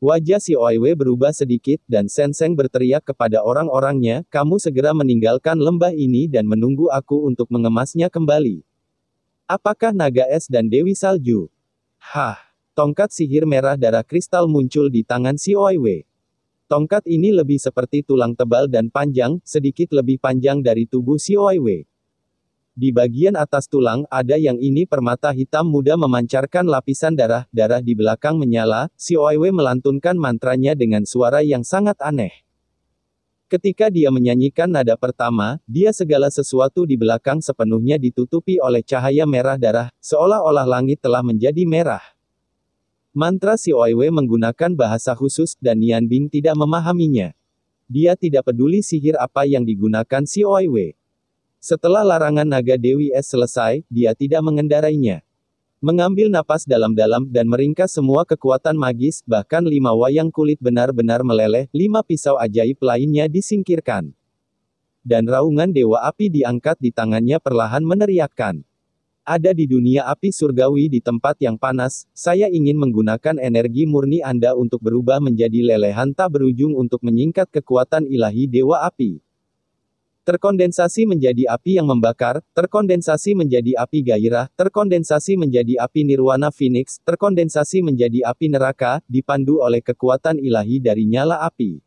Wajah si Oiwe berubah sedikit, dan Senseng berteriak kepada orang-orangnya, kamu segera meninggalkan lembah ini dan menunggu aku untuk mengemasnya kembali. Apakah naga es dan Dewi Salju? Hah! Tongkat sihir merah darah kristal muncul di tangan si Oiwe. Tongkat ini lebih seperti tulang tebal dan panjang, sedikit lebih panjang dari tubuh Xiao Wei. Di bagian atas tulang, ada yang ini permata hitam muda memancarkan lapisan darah, darah di belakang menyala, Si Wei melantunkan mantranya dengan suara yang sangat aneh. Ketika dia menyanyikan nada pertama, dia segala sesuatu di belakang sepenuhnya ditutupi oleh cahaya merah darah, seolah-olah langit telah menjadi merah. Mantra Si Oiwe menggunakan bahasa khusus, dan Nian Bing tidak memahaminya. Dia tidak peduli sihir apa yang digunakan Si Oiwe. Setelah larangan naga Dewi Es selesai, dia tidak mengendarainya. Mengambil napas dalam-dalam dan meringkas semua kekuatan magis, bahkan lima wayang kulit benar-benar meleleh, lima pisau ajaib lainnya disingkirkan. Dan raungan Dewa Api diangkat di tangannya perlahan meneriakkan ada di dunia api surgawi di tempat yang panas, saya ingin menggunakan energi murni Anda untuk berubah menjadi lelehan tak berujung untuk menyingkat kekuatan ilahi Dewa Api. Terkondensasi menjadi api yang membakar, terkondensasi menjadi api gairah, terkondensasi menjadi api nirwana phoenix, terkondensasi menjadi api neraka, dipandu oleh kekuatan ilahi dari nyala api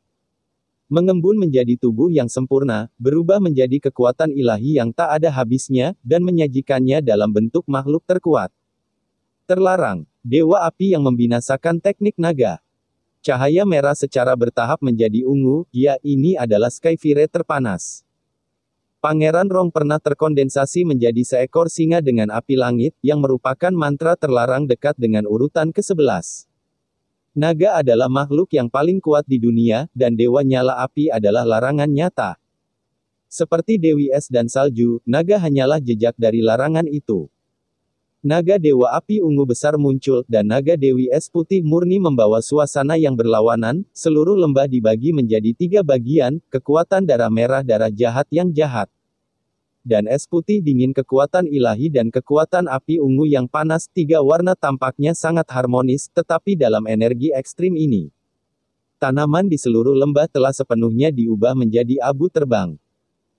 mengembun menjadi tubuh yang sempurna, berubah menjadi kekuatan ilahi yang tak ada habisnya, dan menyajikannya dalam bentuk makhluk terkuat. Terlarang, dewa api yang membinasakan teknik naga. Cahaya merah secara bertahap menjadi ungu, ya ini adalah Skyfire terpanas. Pangeran Rong pernah terkondensasi menjadi seekor singa dengan api langit, yang merupakan mantra terlarang dekat dengan urutan ke-11. Naga adalah makhluk yang paling kuat di dunia, dan Dewa Nyala Api adalah larangan nyata. Seperti Dewi Es dan Salju, naga hanyalah jejak dari larangan itu. Naga Dewa Api Ungu Besar muncul, dan naga Dewi Es Putih murni membawa suasana yang berlawanan, seluruh lembah dibagi menjadi tiga bagian, kekuatan darah merah darah jahat yang jahat dan es putih dingin kekuatan ilahi dan kekuatan api ungu yang panas tiga warna tampaknya sangat harmonis, tetapi dalam energi ekstrim ini. Tanaman di seluruh lembah telah sepenuhnya diubah menjadi abu terbang.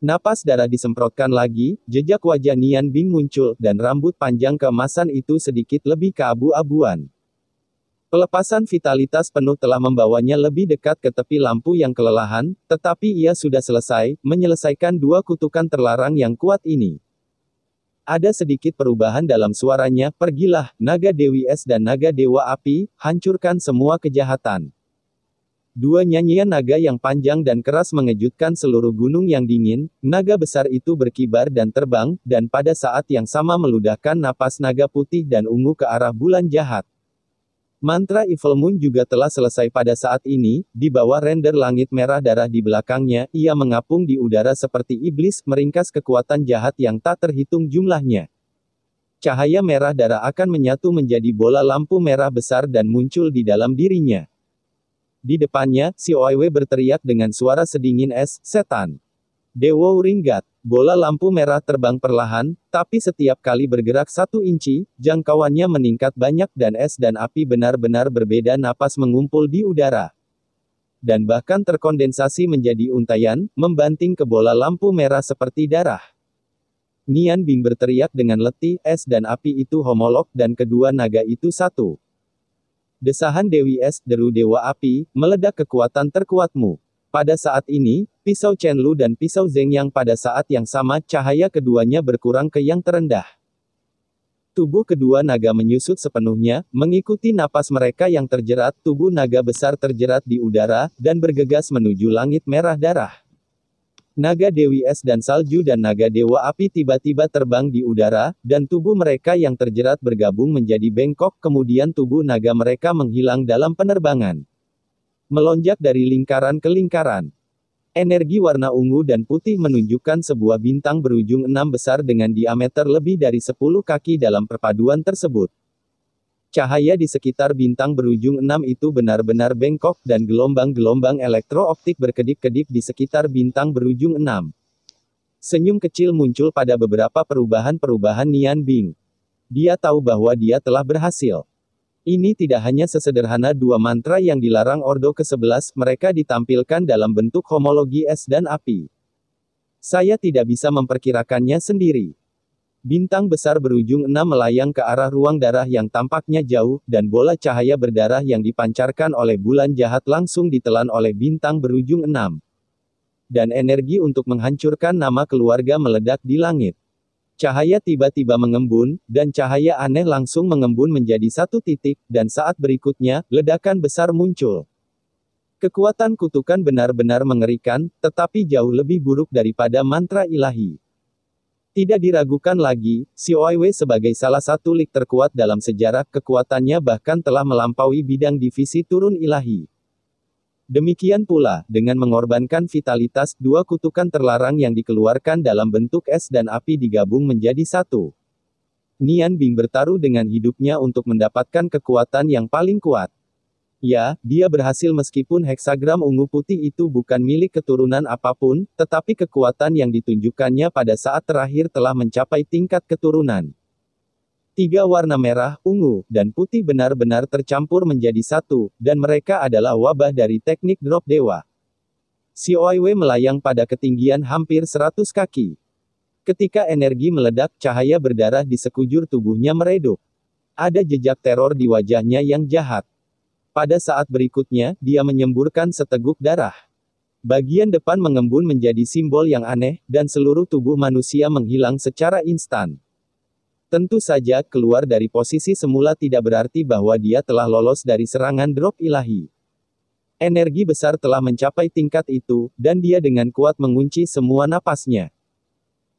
Napas darah disemprotkan lagi, jejak wajah Nian Bing muncul, dan rambut panjang keemasan itu sedikit lebih keabu-abuan. Pelepasan vitalitas penuh telah membawanya lebih dekat ke tepi lampu yang kelelahan, tetapi ia sudah selesai menyelesaikan dua kutukan terlarang yang kuat ini. Ada sedikit perubahan dalam suaranya, pergilah, naga Dewi Es dan naga Dewa Api, hancurkan semua kejahatan. Dua nyanyian naga yang panjang dan keras mengejutkan seluruh gunung yang dingin, naga besar itu berkibar dan terbang, dan pada saat yang sama meludahkan napas naga putih dan ungu ke arah bulan jahat. Mantra Evil Moon juga telah selesai pada saat ini, di bawah render langit merah darah di belakangnya, ia mengapung di udara seperti iblis, meringkas kekuatan jahat yang tak terhitung jumlahnya. Cahaya merah darah akan menyatu menjadi bola lampu merah besar dan muncul di dalam dirinya. Di depannya, si Oiwe berteriak dengan suara sedingin es, setan. Dewo Ringgat, bola lampu merah terbang perlahan, tapi setiap kali bergerak satu inci, jangkauannya meningkat banyak dan es dan api benar-benar berbeda napas mengumpul di udara. Dan bahkan terkondensasi menjadi untayan, membanting ke bola lampu merah seperti darah. Nian Bing berteriak dengan letih, es dan api itu homolog dan kedua naga itu satu. Desahan Dewi Es, deru Dewa Api, meledak kekuatan terkuatmu. Pada saat ini, pisau Chen Lu dan pisau Zeng yang pada saat yang sama cahaya keduanya berkurang ke yang terendah. Tubuh kedua naga menyusut sepenuhnya, mengikuti napas mereka yang terjerat, tubuh naga besar terjerat di udara, dan bergegas menuju langit merah darah. Naga Dewi Es dan Salju dan Naga Dewa Api tiba-tiba terbang di udara, dan tubuh mereka yang terjerat bergabung menjadi bengkok, kemudian tubuh naga mereka menghilang dalam penerbangan melonjak dari lingkaran ke lingkaran. Energi warna ungu dan putih menunjukkan sebuah bintang berujung enam besar dengan diameter lebih dari 10 kaki dalam perpaduan tersebut. Cahaya di sekitar bintang berujung enam itu benar-benar bengkok dan gelombang-gelombang elektrooptik berkedip-kedip di sekitar bintang berujung enam. Senyum kecil muncul pada beberapa perubahan-perubahan Nian Bing. Dia tahu bahwa dia telah berhasil. Ini tidak hanya sesederhana dua mantra yang dilarang Ordo ke-11, mereka ditampilkan dalam bentuk homologi es dan api. Saya tidak bisa memperkirakannya sendiri. Bintang besar berujung enam melayang ke arah ruang darah yang tampaknya jauh, dan bola cahaya berdarah yang dipancarkan oleh bulan jahat langsung ditelan oleh bintang berujung enam. Dan energi untuk menghancurkan nama keluarga meledak di langit. Cahaya tiba-tiba mengembun, dan cahaya aneh langsung mengembun menjadi satu titik, dan saat berikutnya, ledakan besar muncul. Kekuatan kutukan benar-benar mengerikan, tetapi jauh lebih buruk daripada mantra ilahi. Tidak diragukan lagi, si Oiwe sebagai salah satu lik terkuat dalam sejarah, kekuatannya bahkan telah melampaui bidang divisi turun ilahi. Demikian pula, dengan mengorbankan vitalitas, dua kutukan terlarang yang dikeluarkan dalam bentuk es dan api digabung menjadi satu. Nian Bing bertaruh dengan hidupnya untuk mendapatkan kekuatan yang paling kuat. Ya, dia berhasil meskipun heksagram ungu putih itu bukan milik keturunan apapun, tetapi kekuatan yang ditunjukkannya pada saat terakhir telah mencapai tingkat keturunan. Tiga warna merah, ungu, dan putih benar-benar tercampur menjadi satu, dan mereka adalah wabah dari teknik drop dewa. Si Oiwe melayang pada ketinggian hampir 100 kaki. Ketika energi meledak, cahaya berdarah di sekujur tubuhnya meredup. Ada jejak teror di wajahnya yang jahat. Pada saat berikutnya, dia menyemburkan seteguk darah. Bagian depan mengembun menjadi simbol yang aneh, dan seluruh tubuh manusia menghilang secara instan. Tentu saja, keluar dari posisi semula tidak berarti bahwa dia telah lolos dari serangan drop ilahi. Energi besar telah mencapai tingkat itu, dan dia dengan kuat mengunci semua napasnya.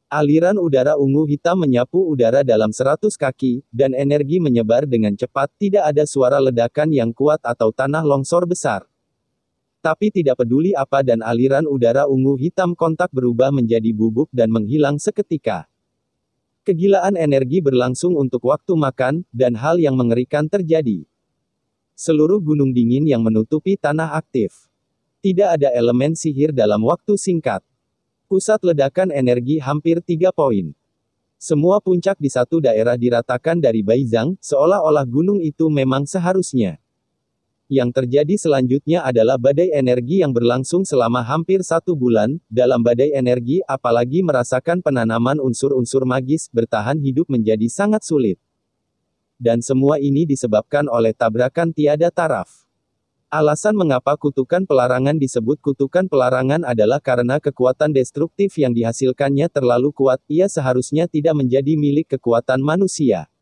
Aliran udara ungu hitam menyapu udara dalam seratus kaki, dan energi menyebar dengan cepat tidak ada suara ledakan yang kuat atau tanah longsor besar. Tapi tidak peduli apa dan aliran udara ungu hitam kontak berubah menjadi bubuk dan menghilang seketika. Kegilaan energi berlangsung untuk waktu makan, dan hal yang mengerikan terjadi. Seluruh gunung dingin yang menutupi tanah aktif. Tidak ada elemen sihir dalam waktu singkat. Pusat ledakan energi hampir tiga poin. Semua puncak di satu daerah diratakan dari Baizang, seolah-olah gunung itu memang seharusnya. Yang terjadi selanjutnya adalah badai energi yang berlangsung selama hampir satu bulan, dalam badai energi apalagi merasakan penanaman unsur-unsur magis, bertahan hidup menjadi sangat sulit. Dan semua ini disebabkan oleh tabrakan tiada taraf. Alasan mengapa kutukan pelarangan disebut kutukan pelarangan adalah karena kekuatan destruktif yang dihasilkannya terlalu kuat, ia seharusnya tidak menjadi milik kekuatan manusia.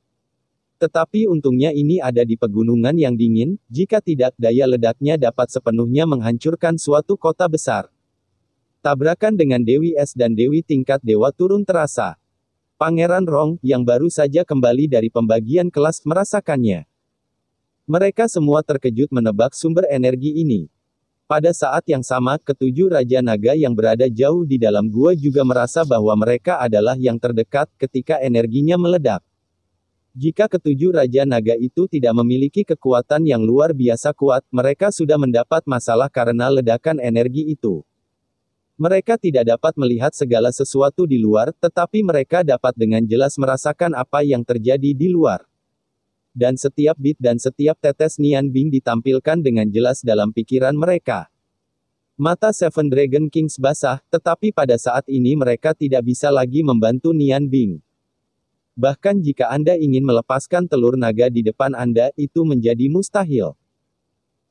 Tetapi untungnya ini ada di pegunungan yang dingin, jika tidak, daya ledaknya dapat sepenuhnya menghancurkan suatu kota besar. Tabrakan dengan Dewi Es dan Dewi tingkat Dewa turun terasa. Pangeran Rong, yang baru saja kembali dari pembagian kelas, merasakannya. Mereka semua terkejut menebak sumber energi ini. Pada saat yang sama, ketujuh Raja Naga yang berada jauh di dalam gua juga merasa bahwa mereka adalah yang terdekat ketika energinya meledak. Jika ketujuh Raja Naga itu tidak memiliki kekuatan yang luar biasa kuat, mereka sudah mendapat masalah karena ledakan energi itu. Mereka tidak dapat melihat segala sesuatu di luar, tetapi mereka dapat dengan jelas merasakan apa yang terjadi di luar. Dan setiap bit dan setiap tetes Nian Bing ditampilkan dengan jelas dalam pikiran mereka. Mata Seven Dragon Kings basah, tetapi pada saat ini mereka tidak bisa lagi membantu Nian Bing. Bahkan jika Anda ingin melepaskan telur naga di depan Anda, itu menjadi mustahil.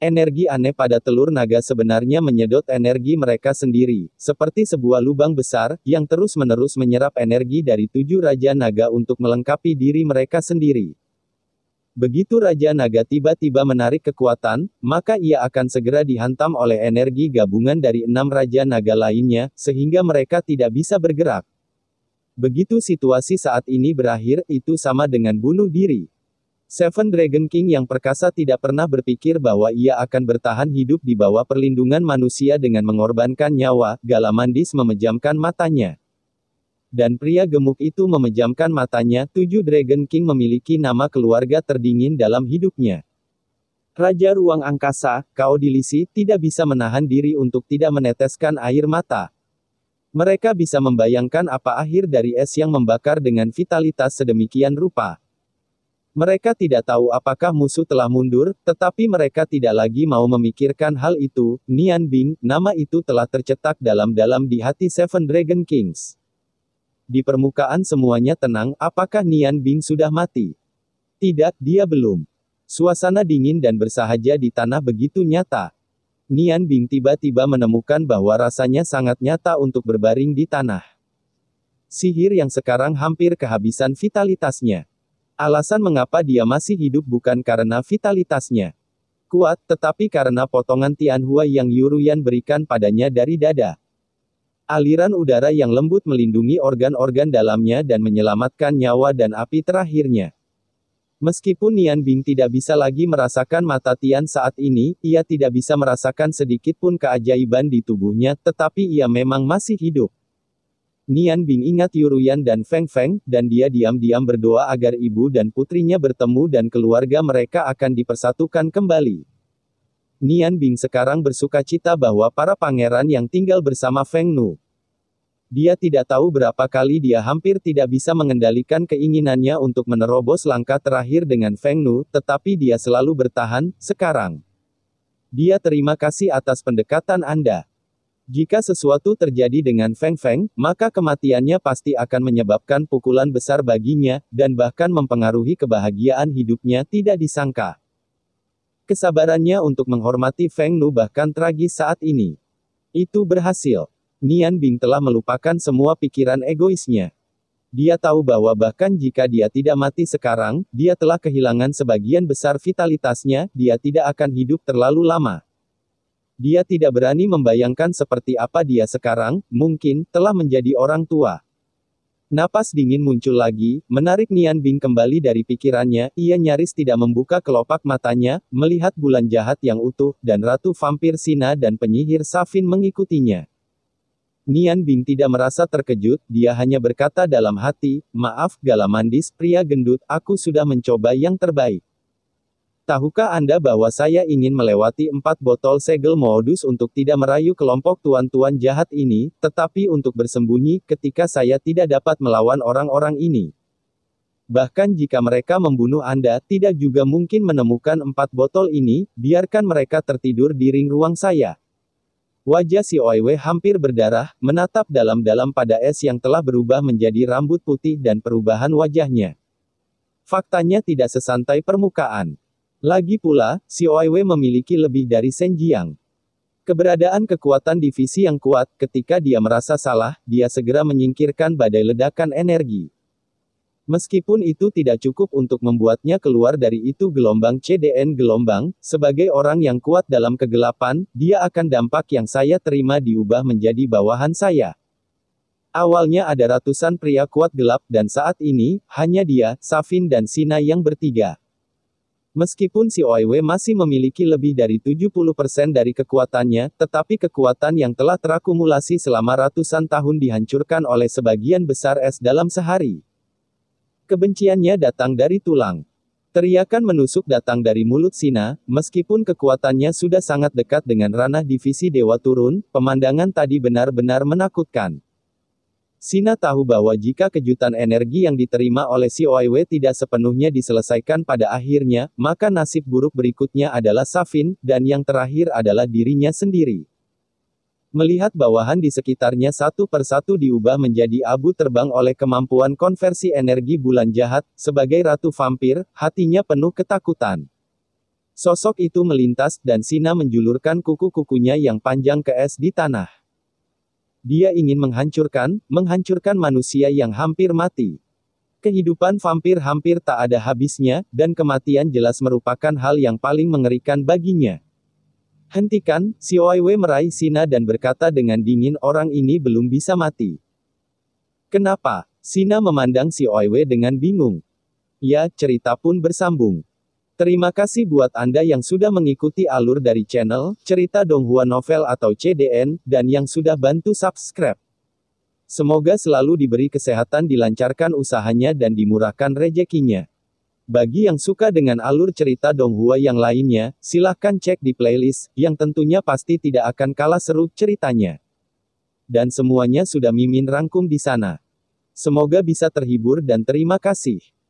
Energi aneh pada telur naga sebenarnya menyedot energi mereka sendiri, seperti sebuah lubang besar, yang terus-menerus menyerap energi dari tujuh Raja Naga untuk melengkapi diri mereka sendiri. Begitu Raja Naga tiba-tiba menarik kekuatan, maka ia akan segera dihantam oleh energi gabungan dari enam Raja Naga lainnya, sehingga mereka tidak bisa bergerak. Begitu situasi saat ini berakhir, itu sama dengan bunuh diri. Seven Dragon King yang perkasa tidak pernah berpikir bahwa ia akan bertahan hidup di bawah perlindungan manusia dengan mengorbankan nyawa, Galamandis memejamkan matanya. Dan pria gemuk itu memejamkan matanya, tujuh Dragon King memiliki nama keluarga terdingin dalam hidupnya. Raja Ruang Angkasa, kau tidak bisa menahan diri untuk tidak meneteskan air mata. Mereka bisa membayangkan apa akhir dari es yang membakar dengan vitalitas sedemikian rupa. Mereka tidak tahu apakah musuh telah mundur, tetapi mereka tidak lagi mau memikirkan hal itu. Nian Bing, nama itu telah tercetak dalam-dalam di hati Seven Dragon Kings. Di permukaan semuanya tenang, apakah Nian Bing sudah mati? Tidak, dia belum. Suasana dingin dan bersahaja di tanah begitu nyata. Nian Bing tiba-tiba menemukan bahwa rasanya sangat nyata untuk berbaring di tanah. Sihir yang sekarang hampir kehabisan vitalitasnya. Alasan mengapa dia masih hidup bukan karena vitalitasnya kuat, tetapi karena potongan Tianhua yang Yuruyan berikan padanya dari dada. Aliran udara yang lembut melindungi organ-organ dalamnya dan menyelamatkan nyawa dan api terakhirnya. Meskipun Nian Bing tidak bisa lagi merasakan mata Tian saat ini, ia tidak bisa merasakan sedikit pun keajaiban di tubuhnya, tetapi ia memang masih hidup. Nian Bing ingat Yuruyan dan Feng Feng, dan dia diam-diam berdoa agar ibu dan putrinya bertemu dan keluarga mereka akan dipersatukan kembali. Nian Bing sekarang bersuka cita bahwa para pangeran yang tinggal bersama Feng Nu dia tidak tahu berapa kali dia hampir tidak bisa mengendalikan keinginannya untuk menerobos langkah terakhir dengan Feng Nu, tetapi dia selalu bertahan. Sekarang, dia terima kasih atas pendekatan Anda. Jika sesuatu terjadi dengan Feng Feng, maka kematiannya pasti akan menyebabkan pukulan besar baginya, dan bahkan mempengaruhi kebahagiaan hidupnya tidak disangka. Kesabarannya untuk menghormati Feng Nu bahkan tragis saat ini. Itu berhasil. Nian Bing telah melupakan semua pikiran egoisnya. Dia tahu bahwa bahkan jika dia tidak mati sekarang, dia telah kehilangan sebagian besar vitalitasnya, dia tidak akan hidup terlalu lama. Dia tidak berani membayangkan seperti apa dia sekarang, mungkin, telah menjadi orang tua. Napas dingin muncul lagi, menarik Nian Bing kembali dari pikirannya, ia nyaris tidak membuka kelopak matanya, melihat bulan jahat yang utuh, dan Ratu Vampir Sina dan penyihir Safin mengikutinya. Nian Bing tidak merasa terkejut, dia hanya berkata dalam hati, maaf, galamandis, pria gendut, aku sudah mencoba yang terbaik. Tahukah Anda bahwa saya ingin melewati empat botol segel modus untuk tidak merayu kelompok tuan-tuan jahat ini, tetapi untuk bersembunyi, ketika saya tidak dapat melawan orang-orang ini. Bahkan jika mereka membunuh Anda, tidak juga mungkin menemukan empat botol ini, biarkan mereka tertidur di ring ruang saya. Wajah si Oiwe hampir berdarah, menatap dalam-dalam pada es yang telah berubah menjadi rambut putih dan perubahan wajahnya. Faktanya tidak sesantai permukaan. Lagi pula, si Oiwe memiliki lebih dari Senjiang. Keberadaan kekuatan divisi yang kuat, ketika dia merasa salah, dia segera menyingkirkan badai ledakan energi. Meskipun itu tidak cukup untuk membuatnya keluar dari itu gelombang CDN gelombang, sebagai orang yang kuat dalam kegelapan, dia akan dampak yang saya terima diubah menjadi bawahan saya. Awalnya ada ratusan pria kuat gelap dan saat ini, hanya dia, Safin dan Sina yang bertiga. Meskipun si Oiwe masih memiliki lebih dari 70% dari kekuatannya, tetapi kekuatan yang telah terakumulasi selama ratusan tahun dihancurkan oleh sebagian besar es dalam sehari. Kebenciannya datang dari tulang. Teriakan menusuk datang dari mulut Sina, meskipun kekuatannya sudah sangat dekat dengan ranah divisi dewa turun, pemandangan tadi benar-benar menakutkan. Sina tahu bahwa jika kejutan energi yang diterima oleh si Oiwe tidak sepenuhnya diselesaikan pada akhirnya, maka nasib buruk berikutnya adalah Safin, dan yang terakhir adalah dirinya sendiri. Melihat bawahan di sekitarnya satu persatu diubah menjadi abu terbang oleh kemampuan konversi energi bulan jahat, sebagai ratu vampir, hatinya penuh ketakutan. Sosok itu melintas, dan Sina menjulurkan kuku-kukunya yang panjang ke es di tanah. Dia ingin menghancurkan, menghancurkan manusia yang hampir mati. Kehidupan vampir hampir tak ada habisnya, dan kematian jelas merupakan hal yang paling mengerikan baginya. Hentikan, Si Oiwe meraih Sina dan berkata dengan dingin orang ini belum bisa mati. Kenapa? Sina memandang Si Oiwe dengan bingung. Ya, cerita pun bersambung. Terima kasih buat Anda yang sudah mengikuti alur dari channel, cerita Donghua Novel atau CDN, dan yang sudah bantu subscribe. Semoga selalu diberi kesehatan dilancarkan usahanya dan dimurahkan rejekinya. Bagi yang suka dengan alur cerita Donghua yang lainnya, silahkan cek di playlist, yang tentunya pasti tidak akan kalah seru ceritanya. Dan semuanya sudah Mimin rangkum di sana. Semoga bisa terhibur dan terima kasih.